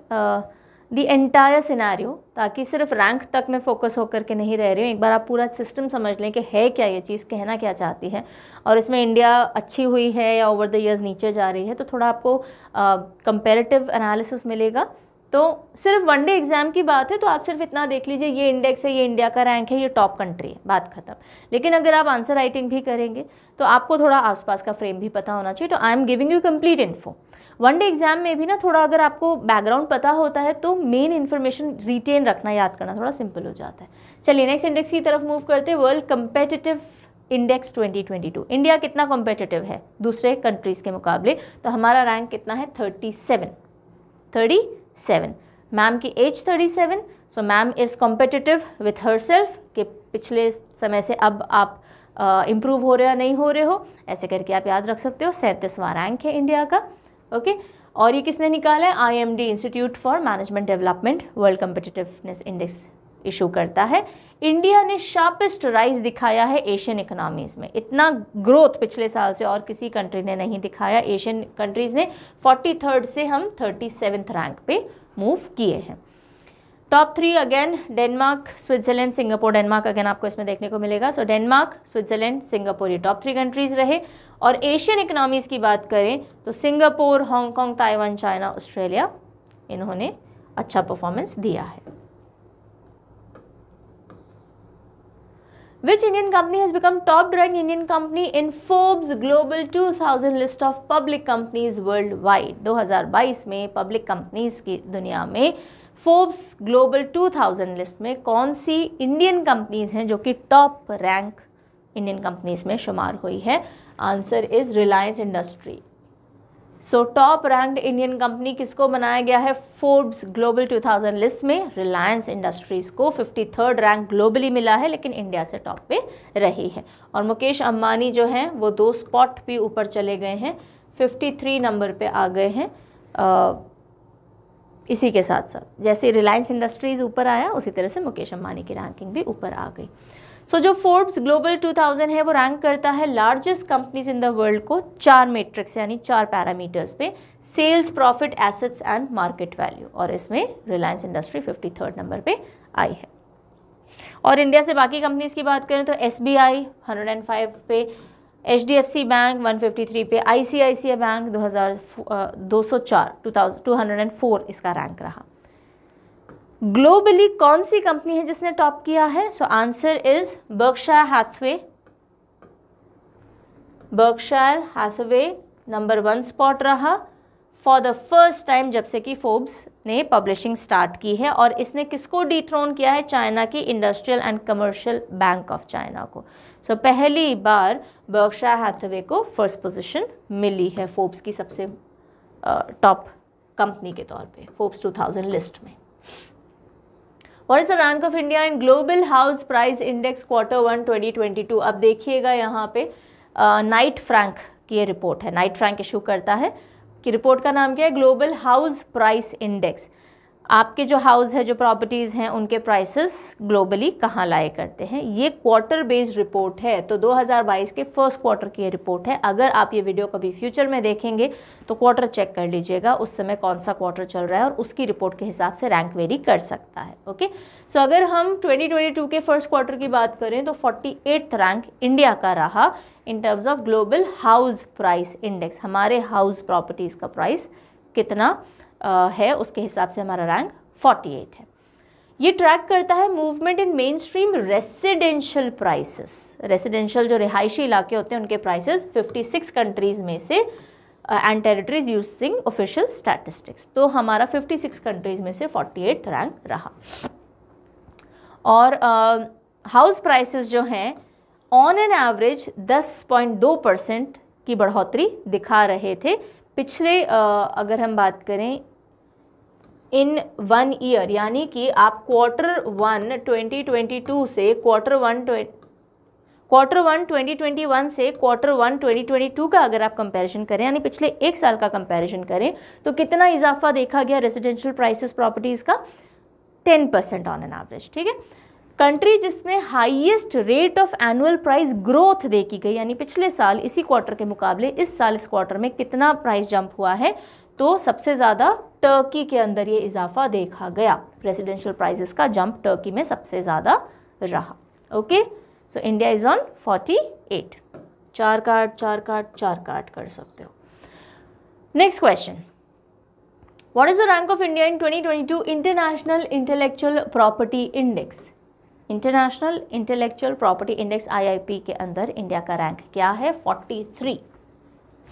the entire scenario ताकि सिर्फ रैंक तक में फोकस होकर के नहीं रह रही हूँ एक बार आप पूरा सिस्टम समझ लें कि है क्या ये चीज़ कहना क्या चाहती है और इसमें इंडिया अच्छी हुई है या ओवर द ईयर्स नीचे जा रही है तो थोड़ा आपको कंपेरेटिव एनालिसिस मिलेगा तो सिर्फ वनडे एग्ज़ाम की बात है तो आप सिर्फ इतना देख लीजिए ये इंडेक्स है ये इंडिया का रैंक है ये टॉप कंट्री है बात खत्म लेकिन अगर आप आंसर राइटिंग भी करेंगे तो आपको थोड़ा आसपास का फ्रेम भी पता होना चाहिए तो I am giving you complete info one day exam में भी ना थोड़ा अगर आपको बैकग्राउंड पता होता है तो मेन इन्फॉर्मेशन रिटेन रखना याद करना थोड़ा सिंपल हो जाता है चलिए नेक्स्ट इंडेक्स की तरफ मूव करते हैं वर्ल्ड कंपेटिटिव इंडेक्स 2022 इंडिया कितना कॉम्पिटिटिव है दूसरे कंट्रीज़ के मुकाबले तो हमारा रैंक कितना है 37 37 मैम की age 37 so ma'am is competitive with herself कि पिछले समय से अब आप इम्प्रूव हो रहे हो नहीं हो रहे हो ऐसे करके आप याद रख सकते हो सैंतीसवां रैंक है इंडिया का ओके और ये किसने निकाला है IMD Institute for Management Development World Competitiveness Index issue करता है इंडिया ने शार्पेस्ट राइज दिखाया है एशियन इकोनॉमीज़ में इतना ग्रोथ पिछले साल से और किसी कंट्री ने नहीं दिखाया एशियन कंट्रीज़ ने फोर्टी थर्ड से हम थर्टी सेवेंथ रैंक पे मूव किए हैं top three again Denmark Switzerland Singapore Denmark again आपको इसमें देखने को मिलेगा सो डेनमार्क स्विट्जरलैंड सिंगापुर ये टॉप थ्री कंट्रीज रहे और एशियन इकोनॉमीज की बात करें तो Singapore Hong Kong Taiwan China Australia इन्होंने अच्छा परफॉर्मेंस दिया है become top company Indian company in ranked global two thousand list of 2000 companies worldwide दो हजार 2022 में पब्लिक कंपनीज की दुनिया में फोर्ब्स ग्लोबल 2000 लिस्ट में कौन सी इंडियन कंपनीज़ हैं जो कि टॉप रैंक इंडियन कंपनीज़ में शुमार हुई है answer is Reliance Industry so top ranked Indian company किसको बनाया गया है फोर्ब्स ग्लोबल 2000 लिस्ट में रिलायंस इंडस्ट्रीज़ को थर्ड रैंक ग्लोबली मिला है लेकिन इंडिया से टॉप पे रही है और मुकेश अंबानी जो हैं वो दो स्पॉट भी ऊपर चले गए हैं 53 नंबर पे आ गए हैं इसी के साथ साथ जैसे रिलायंस इंडस्ट्रीज़ ऊपर आया उसी तरह से मुकेश अम्बानी की रैंकिंग भी ऊपर आ गई सो so, जो फोर्ब्स ग्लोबल 2000 है वो रैंक करता है largest companies in the world को चार मेट्रिक्स यानी चार पैरामीटर्स पे sales profit assets and market value और इसमें Reliance Industry fifty third number पे आई है और इंडिया से बाकी कंपनीज की बात करें तो एस बी आई पे H D F C bank one fifty three पे I C I C I bank दो दो हजार चार two two thousand hundred and four इसका रैंक रहा ग्लोबली कौन सी कंपनी है जिसने टॉप किया है so answer is Berkshire Hathaway Berkshire Hathaway number one spot रहा फॉर द फर्स्ट टाइम जब से कि फोब्स ने पब्लिशिंग स्टार्ट की है और इसने किसको डिथ्रोन किया है चाइना की industrial and commercial bank of China को सो so, पहली बार बर्कशा हैथवे को फर्स्ट पोजीशन मिली है फोर्ब्स की सबसे टॉप कंपनी के तौर पे फोर्ब्स 2000 लिस्ट में और is the rank of India in global house price index quarter one 2022 अब देखिएगा यहाँ पे नाइट फ्रैंक की रिपोर्ट है नाइट फ्रैंक इशू करता है कि रिपोर्ट का नाम क्या है ग्लोबल हाउस प्राइस इंडेक्स आपके जो हाउस है जो प्रॉपर्टीज़ हैं उनके प्राइसेस ग्लोबली कहाँ लाए करते हैं ये क्वार्टर बेस्ड रिपोर्ट है तो 2022 के फर्स्ट क्वार्टर की ये रिपोर्ट है अगर आप ये वीडियो कभी फ्यूचर में देखेंगे तो क्वार्टर चेक कर लीजिएगा उस समय कौन सा क्वार्टर चल रहा है और उसकी रिपोर्ट के हिसाब से रैंक वेरी कर सकता है ओके सो so, अगर हम ट्वेंटी के फर्स्ट क्वार्टर की बात करें तो फोर्टी रैंक इंडिया का रहा in terms of global house price index हमारे हाउस प्रॉपर्टीज़ का प्राइस कितना है उसके हिसाब से हमारा रैंक 48 है ये ट्रैक करता है movement in mainstream residential prices residential जो रिहायशी इलाके होते हैं उनके प्राइसेस 56 कंट्रीज़ में से and territories using official statistics तो हमारा 56 कंट्रीज़ में से 48 रैंक रहा और हाउस uh, प्राइसेस जो हैं ऑन एन एवरेज 10.2 परसेंट की बढ़ोतरी दिखा रहे थे पिछले uh, अगर हम बात करें इन वन ईयर यानी कि आप क्वार्टर वन 2022 से क्वार्टर वन क्वार्टर वन 2021 से क्वार्टर वन 2022 का अगर आप कंपैरिजन करें यानी पिछले एक साल का कंपैरिजन करें तो कितना इजाफा देखा गया रेजिडेंशियल प्राइसेस प्रॉपर्टीज़ का 10 परसेंट ऑन एन एवरेज ठीक है कंट्री जिसमें highest rate of annual price growth देखी गई यानी पिछले साल इसी क्वार्टर के मुकाबले इस साल इस क्वार्टर में कितना प्राइस जंप हुआ है तो सबसे ज़्यादा टर्की के अंदर ये इजाफा देखा गया प्रेसिडेंशियल प्राइजेस का जंप टर्की में सबसे ज़्यादा रहा okay so India is on 48 चार कार्ड चार कार्ड चार कार्ड कर सकते हो next question what is the rank of india in 2022 international intellectual property index international intellectual property index आई के अंदर इंडिया का रैंक क्या है three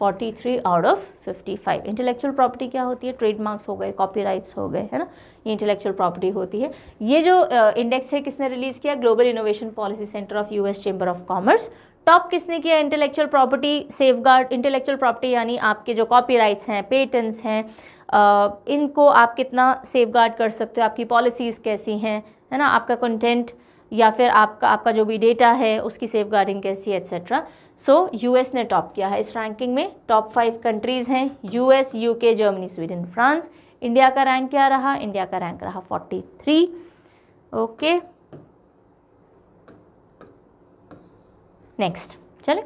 43 out of 55 intellectual property क्या होती है ट्रेडमार्क्स हो गए कॉपीराइट्स हो गए है ना ये इंटेलेक्चुअल प्रॉपर्टी होती है ये जो इंडेक्स uh, है किसने रिलीज़ किया Global Innovation Policy Center of US Chamber of Commerce top किसने किया intellectual property safeguard intellectual property यानी आपके जो राइट्स हैं पेटेंट्स हैं uh, इनको आप कितना सेफगार्ड कर सकते हो आपकी पॉलिसीज़ कैसी हैं है ना आपका कंटेंट या फिर आपका आपका जो भी डेटा है उसकी सेफ गार्डिंग कैसी है एक्सेट्रा सो so, यूएस ने टॉप किया है इस रैंकिंग में टॉप फाइव कंट्रीज़ हैं US UK Germany Sweden France India का रैंक क्या रहा इंडिया का रैंक रहा फोर्टी थ्री ओके नेक्स्ट चले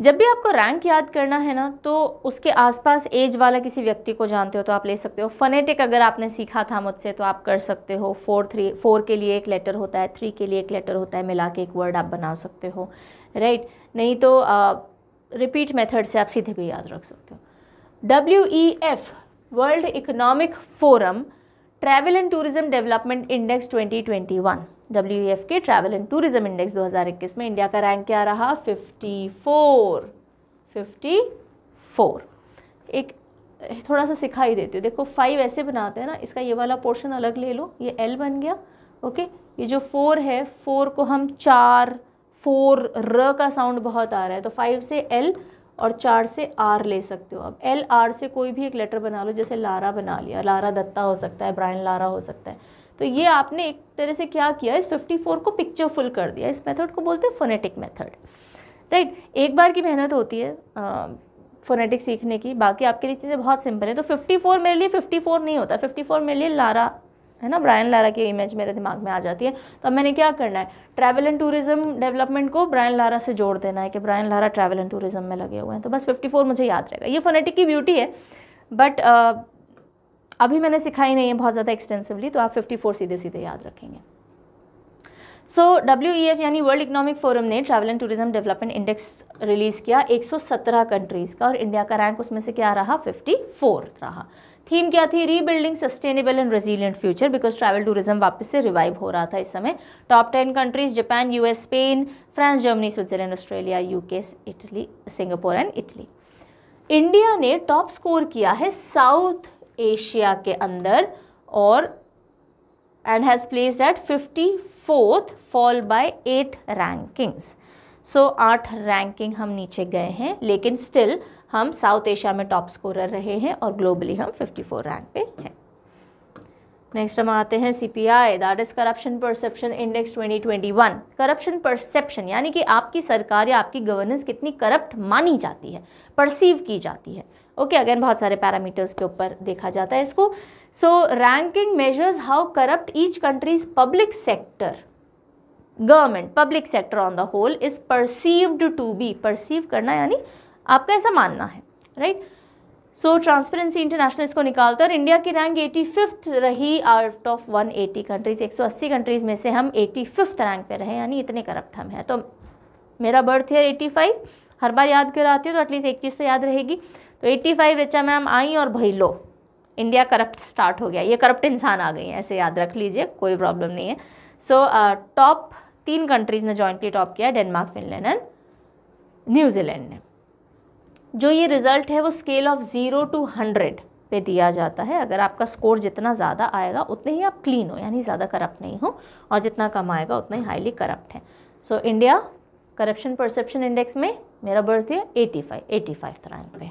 जब भी आपको रैंक याद करना है ना तो उसके आसपास एज वाला किसी व्यक्ति को जानते हो तो आप ले सकते हो फनेटिक अगर आपने सीखा था मुझसे तो आप कर सकते हो फोर थ्री फोर के लिए एक लेटर होता है थ्री के लिए एक लेटर होता है मिला के एक वर्ड आप बना सकते हो राइट नहीं तो रिपीट मेथड से आप सीधे भी याद रख सकते हो W E F World Economic Forum travel and tourism development index 2021 वन के ट्रैवल एंड टूरिज्म इंडेक्स 2021 में इंडिया का रैंक क्या रहा 54 54 एक थोड़ा सा सिखा ही देती हूँ देखो फाइव ऐसे बनाते हैं ना इसका ये वाला पोर्शन अलग ले लो ये एल बन गया ओके ये जो फोर है फोर को हम चार फोर र का साउंड बहुत आ रहा है तो फाइव से एल और चार से आर ले सकते हो अब एल आर से कोई भी एक लेटर बना लो जैसे लारा बना लिया लारा दत्ता हो सकता है ब्रायन लारा हो सकता है तो ये आपने एक तरह से क्या किया इस 54 को पिक्चरफुल कर दिया इस मेथड को बोलते हैं फोनेटिक मेथड राइट एक बार की मेहनत होती है फोनेटिक सीखने की बाकी आपके लिए चीज़ें बहुत सिंपल है तो 54 मेरे लिए 54 नहीं होता 54 मेरे लिए लारा है ना ब्रायन लारा की इमेज मेरे दिमाग में आ जाती है तो अब मैंने क्या करना है ट्रैवल एंड टूरिज्म डेवलपमेंट को ब्रायन लारा से जोड़ देना है कि Brian Lara travel and tourism में लगे हुए हैं तो बस 54 मुझे याद रहेगा ये फोनेटिक की ब्यूटी है बट uh, अभी मैंने सिखाई नहीं है बहुत ज़्यादा एक्सटेंसिवली तो आप फोर सीधे सीधे याद रखेंगे सो डब्ल्यू ई एफ यानी वर्ल्ड इकोनॉमिक फोरम ने travel and tourism development index release किया 117 कंट्रीज़ का और इंडिया का रैंक उसमें से क्या रहा 54 रहा थीम क्या थी rebuilding sustainable and resilient future because travel tourism वापस से रिवाइव हो रहा था इस समय top ten countries Japan US Spain France Germany Switzerland Australia UK Italy Singapore and Italy India ने टॉप स्कोर किया है साउथ एशिया के अंदर और and has place at fifty fourth fall by eight rankings so आठ ranking हम नीचे गए हैं लेकिन स्टिल हम साउथ एशिया में टॉप स्कोरर रहे हैं और ग्लोबली हम 54 रैंक पे हैं नेक्स्ट हम आते हैं C P I that is corruption perception index 2021 corruption perception यानी कि आपकी सरकार या आपकी गवर्नेंस कितनी करप्ट मानी जाती है परसीव की जाती है ओके okay, अगेन बहुत सारे पैरामीटर्स के ऊपर देखा जाता है इसको so ranking measures how corrupt each countries public sector government public sector on the whole is perceived to be perceive करना यानी आपका ऐसा मानना है राइट सो ट्रांसपेरेंसी इंटरनेशनल इसको निकालता है और इंडिया की रैंक एटी फिफ्थ रही आउट ऑफ 180 कंट्रीज 180 कंट्रीज़ में से हम एटी फिफ्थ रैंक पे रहे यानी इतने करप्ट हम हैं तो मेरा बर्थ ईयर फ़ाइव हर बार याद कराती हूँ तो एटलीस्ट एक चीज़ तो याद रहेगी तो एट्टी फाइव रिचा मैम आई और भाई लो इंडिया करप्ट स्टार्ट हो गया ये करप्ट इंसान आ गई है ऐसे याद रख लीजिए कोई प्रॉब्लम नहीं है सो so, टॉप uh, तीन कंट्रीज़ ने जॉइंटली टॉप किया डेनमार्क फिनलैंड एंड न्यूजीलैंड ने जो ये रिज़ल्ट है वो scale of zero to hundred पे दिया जाता है अगर आपका स्कोर जितना ज़्यादा आएगा उतने ही आप क्लीन हो यानी ज़्यादा करप्ट नहीं हो और जितना कम आएगा उतना ही हाईली करप्ट है so India corruption perception index में मेरा बर्थ है eighty five eighty five rank पे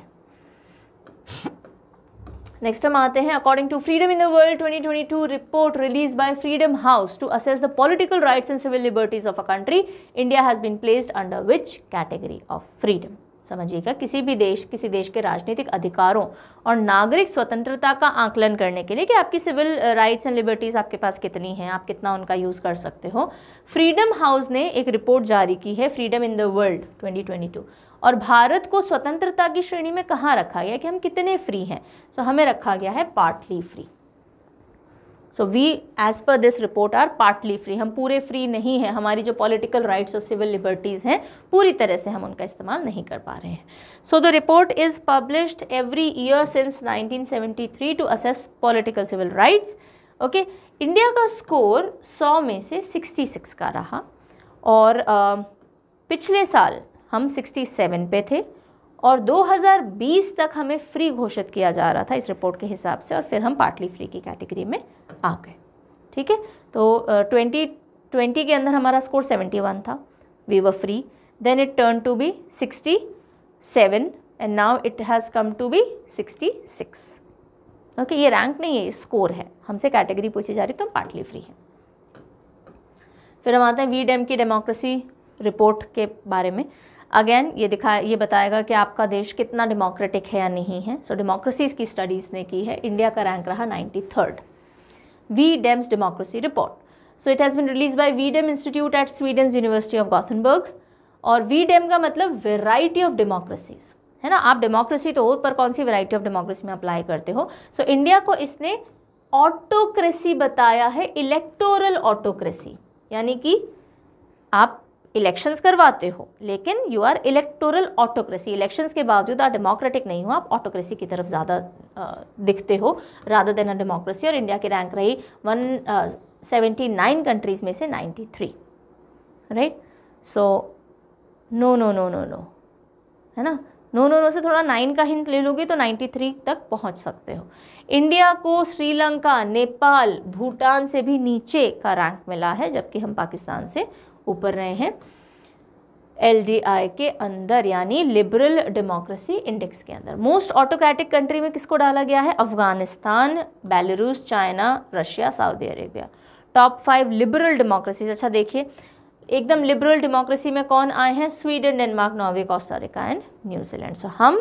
नेक्स्ट हम आते हैं according to freedom in the world 2022 report release by freedom house to assess the political rights and civil liberties of a country India has been placed under which category of freedom समझिएगा किसी भी देश किसी देश के राजनीतिक अधिकारों और नागरिक स्वतंत्रता का आंकलन करने के लिए कि आपकी सिविल राइट्स एंड लिबर्टीज़ आपके पास कितनी हैं आप कितना उनका यूज़ कर सकते हो फ्रीडम हाउस ने एक रिपोर्ट जारी की है फ्रीडम इन द वर्ल्ड 2022 और भारत को स्वतंत्रता की श्रेणी में कहाँ रखा गया कि हम कितने फ्री हैं सो so, हमें रखा गया है partly free so we as per this report are partly free हम पूरे फ्री नहीं हैं हमारी जो पॉलिटिकल राइट्स और सिविल लिबर्टीज़ हैं पूरी तरह से हम उनका इस्तेमाल नहीं कर पा रहे हैं so the report is published every year since 1973 to assess political civil rights okay India का स्कोर 100 में से 66 का रहा और uh, पिछले साल हम 67 पे थे और 2020 तक हमें फ्री घोषित किया जा रहा था इस रिपोर्ट के हिसाब से और फिर हम पार्टली फ्री की कैटेगरी में आ गए ठीक है तो ट्वेंटी ट्वेंटी के अंदर हमारा स्कोर सेवेंटी वन था we were free then it turn to be sixty seven and now it has come to be sixty six okay ये रैंक नहीं है स्कोर है हमसे कैटेगरी पूछी जा रही तो हम पार्टली फ्री हैं फिर हम आते हैं वी डेम की डेमोक्रेसी रिपोर्ट के बारे में अगेन ये दिखा ये बताएगा कि आपका देश कितना डेमोक्रेटिक है या नहीं है सो so, डेमोक्रेसीज़ की स्टडीज़ ने की है इंडिया का रैंक रहा ninety third V Dem's democracy report so it has been release by V Dem institute at Sweden university of Gothenburg और वी डेम का मतलब वेराइटी ऑफ डेमोक्रेसीज़ है ना आप डेमोक्रेसी तो हो पर कौन सी वेराइटी ऑफ डेमोक्रेसी में अप्लाई करते हो सो so, इंडिया को इसने ऑटोक्रेसी बताया है इलेक्टोरल ऑटोक्रेसी यानी कि आप इलेक्शंस करवाते हो लेकिन you are electoral autocracy elections के बावजूद आप डेमोक्रेटिक नहीं हो आप ऑटोक्रेसी की तरफ ज़्यादा दिखते हो राधा देन अ डेमोक्रेसी और इंडिया की रैंक रही वन सेवेंटी नाइन कंट्रीज़ में से ninety three right so no no no no no है ना नो नो नो से थोड़ा नाइन का हिंट ले लोगे तो नाइन्टी थ्री तक पहुंच सकते हो इंडिया को श्रीलंका नेपाल भूटान से भी नीचे का रैंक मिला है जबकि हम पाकिस्तान से ऊपर रहे हैं एल के अंदर यानी लिबरल डेमोक्रेसी इंडेक्स के अंदर मोस्ट ऑटोक्रेटिक कंट्री में किसको डाला गया है Afghanistan Belarus China Russia Saudi Arabia top five liberal democracy अच्छा देखिए एकदम लिबरल डेमोक्रेसी में कौन आए हैं Sweden Denmark Norway Costa Rica and New Zealand so हम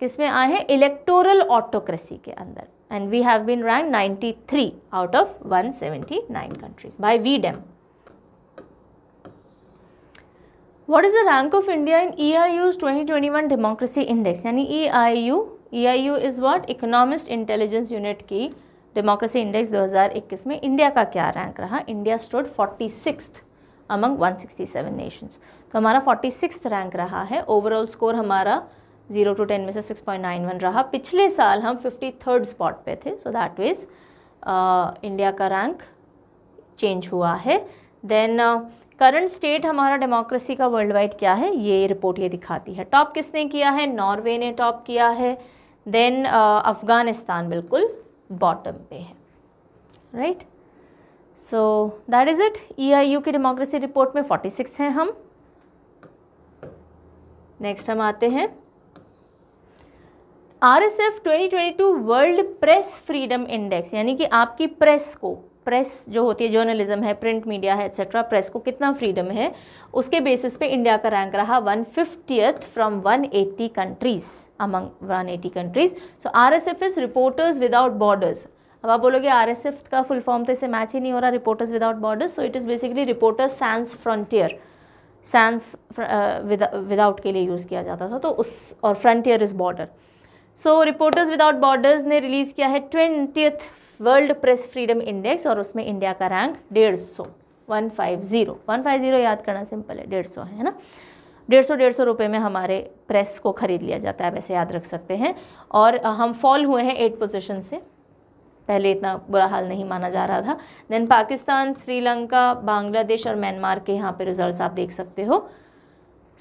किस में आए हैं इलेक्टोरल ऑटोक्रेसी के अंदर and we have been rank 93 out of 179 countries by V Dem what is the rank of India in E I U twenty twenty one democracy index यानी E I you E I U is what economist intelligence unit की democracy index 2021 में India का क्या रैंक रहा India stood forty six among 167 nations तो हमारा forty six rank रहा है ओवरऑल स्कोर हमारा जीरो टू टेन में से सिक्स पॉइंट नाइन वन रहा पिछले साल हम फिफ्टी थर्ड स्पॉट पे थे सो दैट वेज इंडिया का रैंक चेंज हुआ है देन uh, करंट स्टेट हमारा डेमोक्रेसी का वर्ल्ड वाइड क्या है ये रिपोर्ट ये दिखाती है टॉप किसने किया है नॉर्वे ने टॉप किया है देन uh, अफ़गानिस्तान बिल्कुल बॉटम पे है right so that is it EIU की डेमोक्रेसी रिपोर्ट में 46 हैं हम नेक्स्ट हम आते हैं RSF 2022 world press freedom index यानी कि आपकी प्रेस को प्रेस जो होती है जर्नलिज्म है प्रिंट मीडिया है एक्सेट्रा प्रेस को कितना फ्रीडम है उसके बेसिस पे इंडिया का रैंक रहा one fiftieth from one eighty countries among one eighty countries so R S F is reporters without borders अब आप बोलोगे आर एस एफ का फुल फॉर्म तो इसे मैच ही नहीं हो रहा reporters without borders so it is basically reporters sans frontier sans without के लिए यूज़ किया जाता था तो उस और frontier is border so reporters without borders ने रिलीज़ किया है twentieth world press freedom index और उसमें इंडिया का रैंक डेढ़ सौ one five zero one five zero याद करना सिंपल है डेढ़ सौ है ना डेढ़ सौ डेढ़ सौ रुपये में हमारे प्रेस को ख़रीद लिया जाता है वैसे याद रख सकते हैं और हम फॉल हुए हैं एट पोजिशन से पहले इतना बुरा हाल नहीं माना जा रहा था देन पाकिस्तान श्रीलंका बांग्लादेश और म्यांमार के यहाँ पे रिजल्ट्स आप देख सकते हो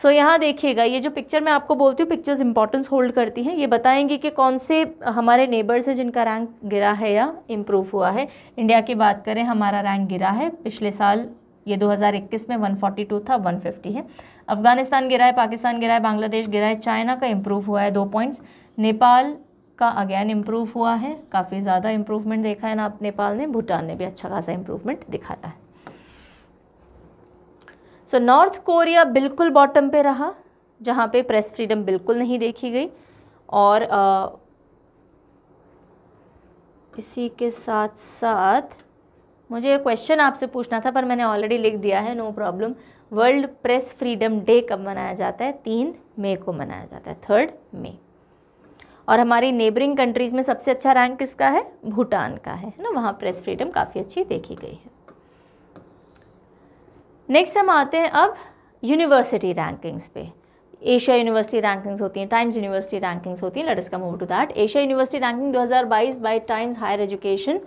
सो so, यहाँ देखिएगा ये जो पिक्चर मैं आपको बोलती हूँ पिक्चर्स इंपॉर्टेंस होल्ड करती हैं ये बताएंगी कि कौन से हमारे नेबर्स हैं जिनका रैंक गिरा है या इम्प्रूव हुआ है इंडिया की बात करें हमारा रैंक गिरा है पिछले साल ये 2021 में 142 था 150 है अफ़गानिस्तान गिरा है पाकिस्तान गिरा है बांग्लादेश गिरा है चाइना का इम्प्रूव हुआ है दो पॉइंट्स नेपाल का अगैन इम्प्रूव हुआ है काफ़ी ज़्यादा इम्प्रूवमेंट देखा है ना नेपाल ने भूटान ने भी अच्छा खासा इम्प्रूवमेंट दिखाया है सो नॉर्थ कोरिया बिल्कुल बॉटम पे रहा जहाँ पे प्रेस फ्रीडम बिल्कुल नहीं देखी गई और आ, इसी के साथ साथ मुझे एक क्वेश्चन आपसे पूछना था पर मैंने ऑलरेडी लिख दिया है no problem world press freedom day कब मनाया जाता है तीन मई को मनाया जाता है थर्ड मई और हमारी नेबरिंग कंट्रीज़ में सबसे अच्छा रैंक किसका है भूटान का है ना वहाँ प्रेस फ्रीडम काफ़ी अच्छी देखी गई है नेक्स्ट हम आते हैं अब यूनिवर्सिटी रैंकिंग्स पे एशिया यूनिवर्सिटी रैंकिंग्स होती हैं टाइम्स यूनिवर्सिटी रैंकिंग्स होती हैं let's come over to that Asia university ranking 2022 by Times higher education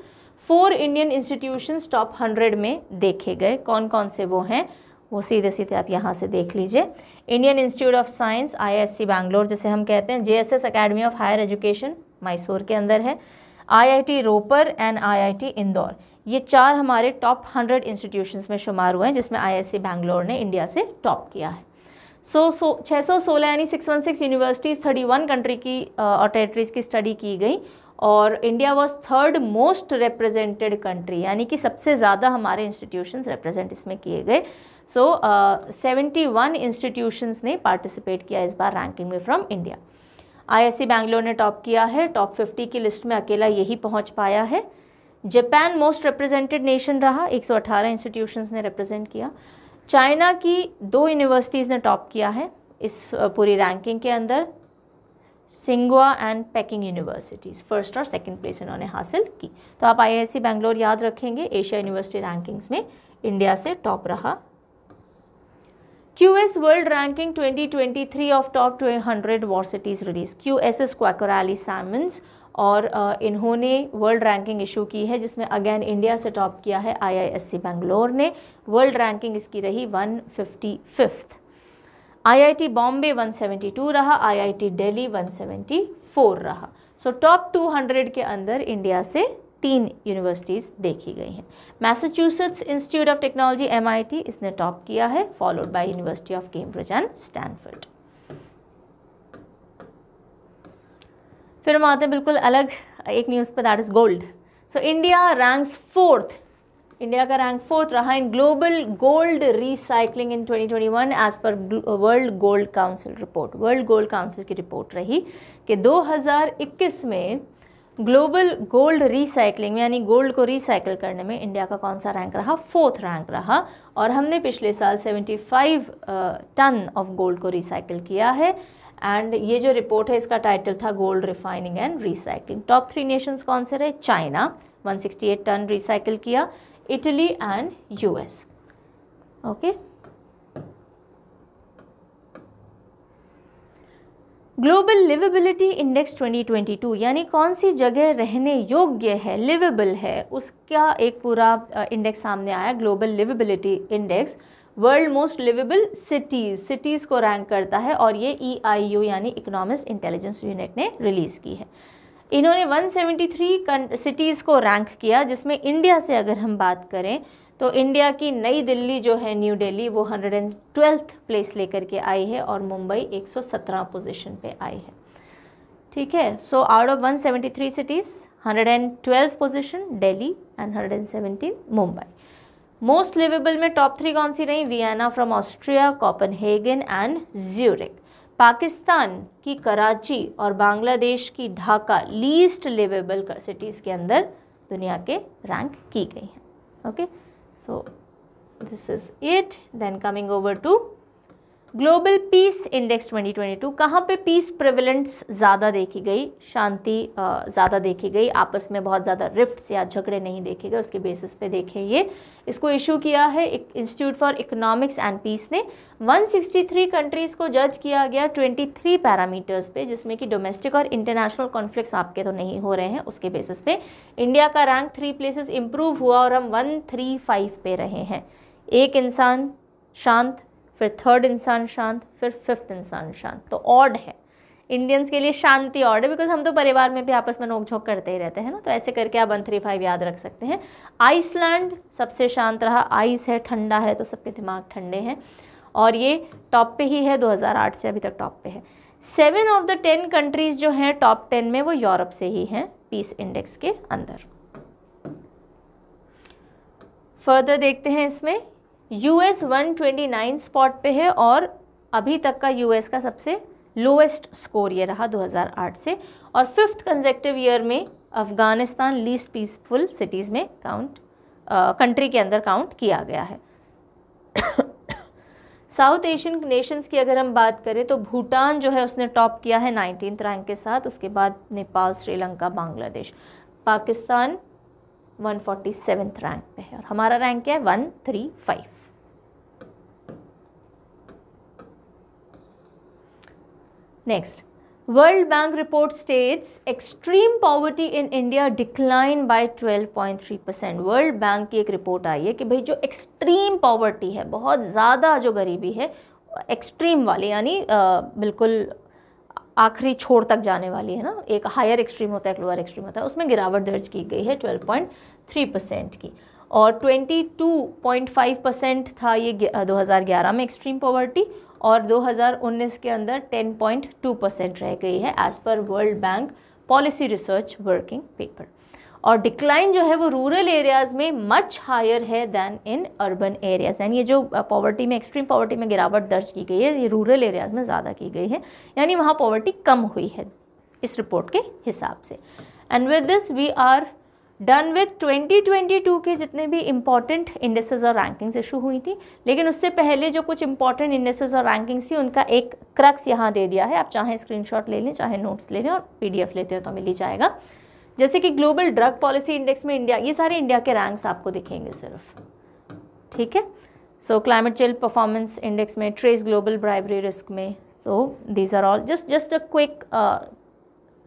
four Indian institutions top hundred में देखे गए कौन कौन से वो हैं वो सीधे सीधे आप यहाँ से देख लीजिए Indian institute of science I Bangalore जिसे हम कहते हैं J S of higher education Mysore के अंदर है I T Ropar and T Indore ये चार हमारे टॉप हंड्रेड इंस्टीट्यूशंस में शुमार हुए हैं जिसमें आईआईसी बैंगलोर ने इंडिया से टॉप किया है सो सो छः सौ सोलह यानी six one six universities thirty one country की और टेरेटरीज़ की स्टडी की गई और India was third most represented country यानी कि सबसे ज़्यादा हमारे इंस्टीट्यूशंस रिप्रेजेंट इसमें किए गए सो सेवेंटी वन इंस्टीट्यूशंस ने पार्टिसिपेट किया इस बार रैंकिंग में फ्रॉम इंडिया आईएससी बैंगलोर ने टॉप किया है टॉप फिफ्टी की लिस्ट में अकेला यही पहुँच पाया है जापान मोस्ट रिप्रेजेंटेड नेशन रहा 118 इंस्टीट्यूशंस ने रिप्रेजेंट किया चाइना की दो यूनिवर्सिटीज़ ने टॉप किया है इस पूरी रैंकिंग के अंदर सिंगवा एंड पैकिंग यूनिवर्सिटीज़ फर्स्ट और सेकंड प्लेस इन्होंने हासिल की तो आप आईआईसी बैंगलोर याद रखेंगे एशिया यूनिवर्सिटी रैंकिंग्स में इंडिया से टॉप रहा QS world ranking 2023 of top 200 varsities release Q S S Quacquarelli और इन्होंने वर्ल्ड रैंकिंग इशू की है जिसमें अगेन इंडिया से टॉप किया है आईआईएससी बेंगलोर ने वर्ल्ड रैंकिंग इसकी रही one fifty fifth IIT Bombay 172 रहा आईआईटी दिल्ली 174 रहा सो टॉप 200 के अंदर इंडिया से तीन यूनिवर्सिटीज़ देखी गई हैं Massachusetts institute of technology M इसने टॉप किया है followed by university of Cambridge and Stanford फिर हम आते हैं बिल्कुल अलग एक न्यूज़ पर that is gold so India ranks fourth India का रैंक फोर्थ रहा in global gold recycling in 2021 as per world gold council report world gold council की रिपोर्ट रही कि 2021 में ग्लोबल गोल्ड रिसाइकलिंग यानी गोल्ड को रिसाइकिल करने में इंडिया का कौन सा रैंक रहा फोर्थ रैंक रहा और हमने पिछले साल 75 टन ऑफ गोल्ड को रिसाइकिल किया है एंड ये जो रिपोर्ट है इसका टाइटल था gold refining and recycling top three nations कौन से रहे चाइना 168 टन रिसाइकिल किया Italy and US okay global liveability index 2022 यानी कौन सी जगह रहने योग्य है लिवेबल है उसका एक पूरा इंडेक्स सामने आया global liveability index world most liveable cities cities को रैंक करता है और ये ई आई यू यानी इकोनॉमिक इंटेलिजेंस यूनिट ने रिलीज़ की है इन्होंने 173 सिटीज़ को रैंक किया जिसमें इंडिया से अगर हम बात करें तो इंडिया की नई दिल्ली जो है न्यू दिल्ली वो ट्वेल्थ प्लेस लेकर के आई है और मुंबई 117 पोजीशन पे आई है ठीक है so out of 173 cities 112 position Delhi and 117 Mumbai most liveable में टॉप थ्री कौन सी रही Vienna from Austria Copenhagen and Zurich Pakistan की कराची और बांग्लादेश की ढाका लीस्ट लिवेबल सिटीज़ के अंदर दुनिया के रैंक की गई हैं okay so this is it then coming over to global peace index 2022 कहाँ पे पीस प्रविलेंट्स ज़्यादा देखी गई शांति ज़्यादा देखी गई आपस में बहुत ज़्यादा रिफ्ट या झगड़े नहीं देखे गए उसके बेसिस पे देखे ये इसको इशू किया है institute for economics and peace ने 163 कंट्रीज़ को जज किया गया 23 पैरामीटर्स पे जिसमें कि डोमेस्टिक और इंटरनेशनल कॉन्फ्लिक्ट आपके तो नहीं हो रहे हैं उसके बेसिस पे इंडिया का रैंक थ्री प्लेसेस इम्प्रूव हुआ और हम वन पे रहे हैं एक इंसान शांत फिर थर्ड इंसान शांत फिर फिफ्थ इंसान शांत तो ऑड है इंडियंस के लिए शांति ऑर्ड है बिकॉज हम तो परिवार में भी आपस में नोकझोंक करते ही रहते हैं ना तो ऐसे करके आप वन थ्री फाइव याद रख सकते हैं आइसलैंड सबसे शांत रहा आइस है ठंडा है तो सबके दिमाग ठंडे हैं और ये टॉप पे ही है 2008 से अभी तक टॉप पे है seven of the ten countries जो हैं टॉप टेन में वो यूरोप से ही हैं पीस इंडेक्स के अंदर फर्दर देखते हैं इसमें यूएस 129 स्पॉट पे है और अभी तक का यूएस का सबसे लोएस्ट स्कोर ये रहा 2008 से और फिफ्थ कंजेक्टिव ईयर में अफ़गानिस्तान लीस्ट पीसफुल सिटीज़ में काउंट कंट्री के अंदर काउंट किया गया है साउथ एशियन नेशंस की अगर हम बात करें तो भूटान जो है उसने टॉप किया है नाइनटीन रैंक के साथ उसके बाद Nepal Sri Lanka Bangladesh Pakistan one forty rank पे है और हमारा रैंक क्या है one three five Next, World Bank report states extreme poverty in India declined by 12.3 percent World Bank की एक रिपोर्ट आई है कि भाई जो एक्सट्रीम पॉवर्टी है बहुत ज़्यादा जो गरीबी है एक्सट्रीम वाली यानी बिल्कुल आखिरी छोर तक जाने वाली है ना एक हायर एक्सट्रीम होता है एक लोअर एक्सट्रीम होता है उसमें गिरावट दर्ज की गई है 12.3 परसेंट की और 22.5 परसेंट था ये 2011 में एक्सट्रीम पॉवर्टी और 2019 के अंदर 10.2 परसेंट रह गई है as per World Bank policy research working paper और डिक्लाइन जो है वो रूरल एरियाज़ में मच हायर है दैन इन अर्बन एरियाज़ यानी ये जो पॉवर्टी में एक्सट्रीम पॉवर्टी में गिरावट दर्ज की गई है ये रूरल एरियाज़ में ज़्यादा की गई है यानी वहाँ पॉवर्टी कम हुई है इस रिपोर्ट के हिसाब से and with this we are done with 2022 के जितने भी इंपॉर्टेंट इंडेसेज और रैंकिंग्स इशू हुई थी लेकिन उससे पहले जो कुछ इंपॉर्टेंट इंडेसेज और रैंकिंग्स थी उनका एक क्रक्स यहाँ दे दिया है आप चाहे स्क्रीनशॉट ले लें चाहे नोट्स ले लें और पीडीएफ लेते हो तो मिल ही जाएगा जैसे कि ग्लोबल ड्रग पॉलिसी इंडेक्स में इंडिया ये सारे इंडिया के रैंक्स आपको दिखेंगे सिर्फ ठीक है so Climate Change Performance Index में ट्रेस ग्लोबल ब्राइबरी रिस्क में so these are all just just a quick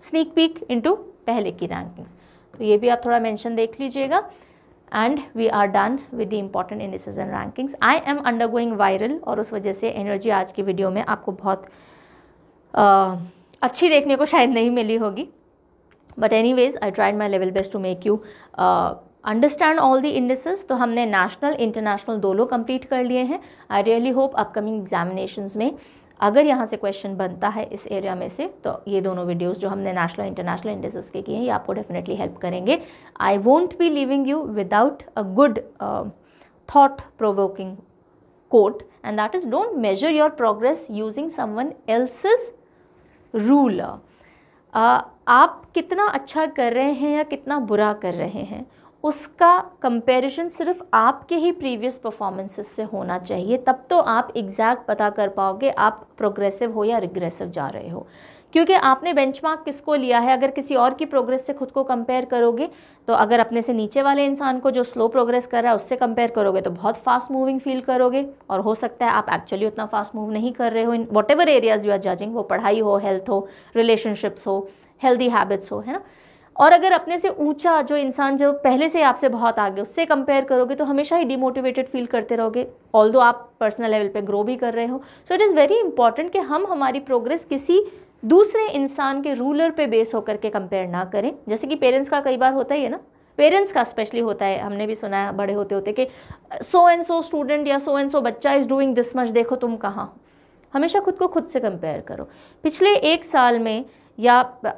sneak peek into पहले की रैंकिंग्स तो ये भी आप थोड़ा मेंशन देख लीजिएगा and we are done with the important indices and rankings I am undergoing viral और उस वजह से एनर्जी आज की वीडियो में आपको बहुत आ, अच्छी देखने को शायद नहीं मिली होगी but anyways I tried my level best to make you understand all the indices तो हमने नेशनल इंटरनेशनल दोनों कंप्लीट कर लिए हैं I really hope upcoming examination में अगर यहाँ से क्वेश्चन बनता है इस एरिया में से तो ये दोनों वीडियोस जो हमने नेशनल इंटरनेशनल इंडेक्सेस के किए हैं ये आपको डेफिनेटली हेल्प करेंगे I won't be leaving you without a good thought provoking quote and that is don't measure your progress using someone else's rule आप कितना अच्छा कर रहे हैं या कितना बुरा कर रहे हैं उसका कंपैरिजन सिर्फ आपके ही प्रीवियस परफॉर्मेंसेस से होना चाहिए तब तो आप एग्जैक्ट पता कर पाओगे आप प्रोग्रेसिव हो या रिग्रेसिव जा रहे हो क्योंकि आपने बेंचमार्क किसको लिया है अगर किसी और की प्रोग्रेस से खुद को कंपेयर करोगे तो अगर अपने से नीचे वाले इंसान को जो स्लो प्रोग्रेस कर रहा है उससे कंपेयर करोगे तो बहुत फास्ट मूविंग फील करोगे और हो सकता है आप एक्चुअली उतना फास्ट मूव नहीं कर रहे हो in whatever areas you are judging वो पढ़ाई हो हेल्थ हो रिलेशनशिप्स हो हेल्दी हैबिट्स हो है ना और अगर अपने से ऊंचा जो इंसान जो पहले से आपसे बहुत आगे उससे कंपेयर करोगे तो हमेशा ही डिमोटिवेटेड फील करते रहोगे ऑल आप पर्सनल लेवल पर ग्रो भी कर रहे हो so it is very important कि हम हमारी प्रोग्रेस किसी दूसरे इंसान के रूलर पे बेस होकर के कंपेयर ना करें जैसे कि पेरेंट्स का कई बार होता ही है ना पेरेंट्स का स्पेशली होता है हमने भी सुना है बड़े होते होते कि सो एंड सो स्टूडेंट या सो एंड सो बच्चा इज़ डूइंग दिस मच देखो तुम कहाँ हमेशा खुद को खुद से कंपेयर करो पिछले एक साल में या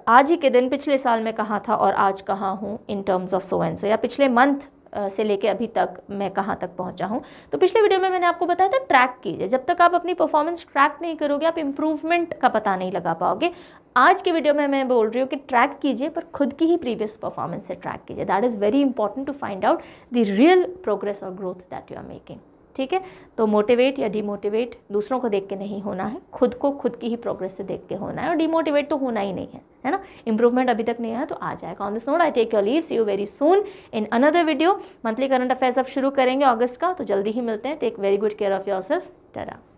आज ही के दिन पिछले साल में कहाँ था और आज कहाँ हूँ in terms of so and so या पिछले मंथ से लेके अभी तक मैं कहाँ तक पहुँचा हूँ तो पिछले वीडियो में मैंने आपको बताया था ट्रैक कीजिए जब तक आप अपनी परफॉर्मेंस ट्रैक नहीं करोगे आप इम्प्रूवमेंट का पता नहीं लगा पाओगे आज के वीडियो में मैं बोल रही हूँ कि ट्रैक कीजिए पर खुद की ही प्रीवियस परफॉर्मेंस से ट्रैक कीजिए that is very important to find out the real progress और growth that you are making ठीक है तो मोटिवेट या डीमोटिवेट दूसरों को देख के नहीं होना है खुद को खुद की ही प्रोग्रेस से देख के होना है और डीमोटिवेट तो होना ही नहीं है है ना इंप्रूवमेंट अभी तक नहीं आया तो आ जाएगा on this note I take your leave see you very soon in another video monthly current affairs अब शुरू करेंगे ऑगस्ट का तो जल्दी ही मिलते हैं take very good care of yourself ta-ra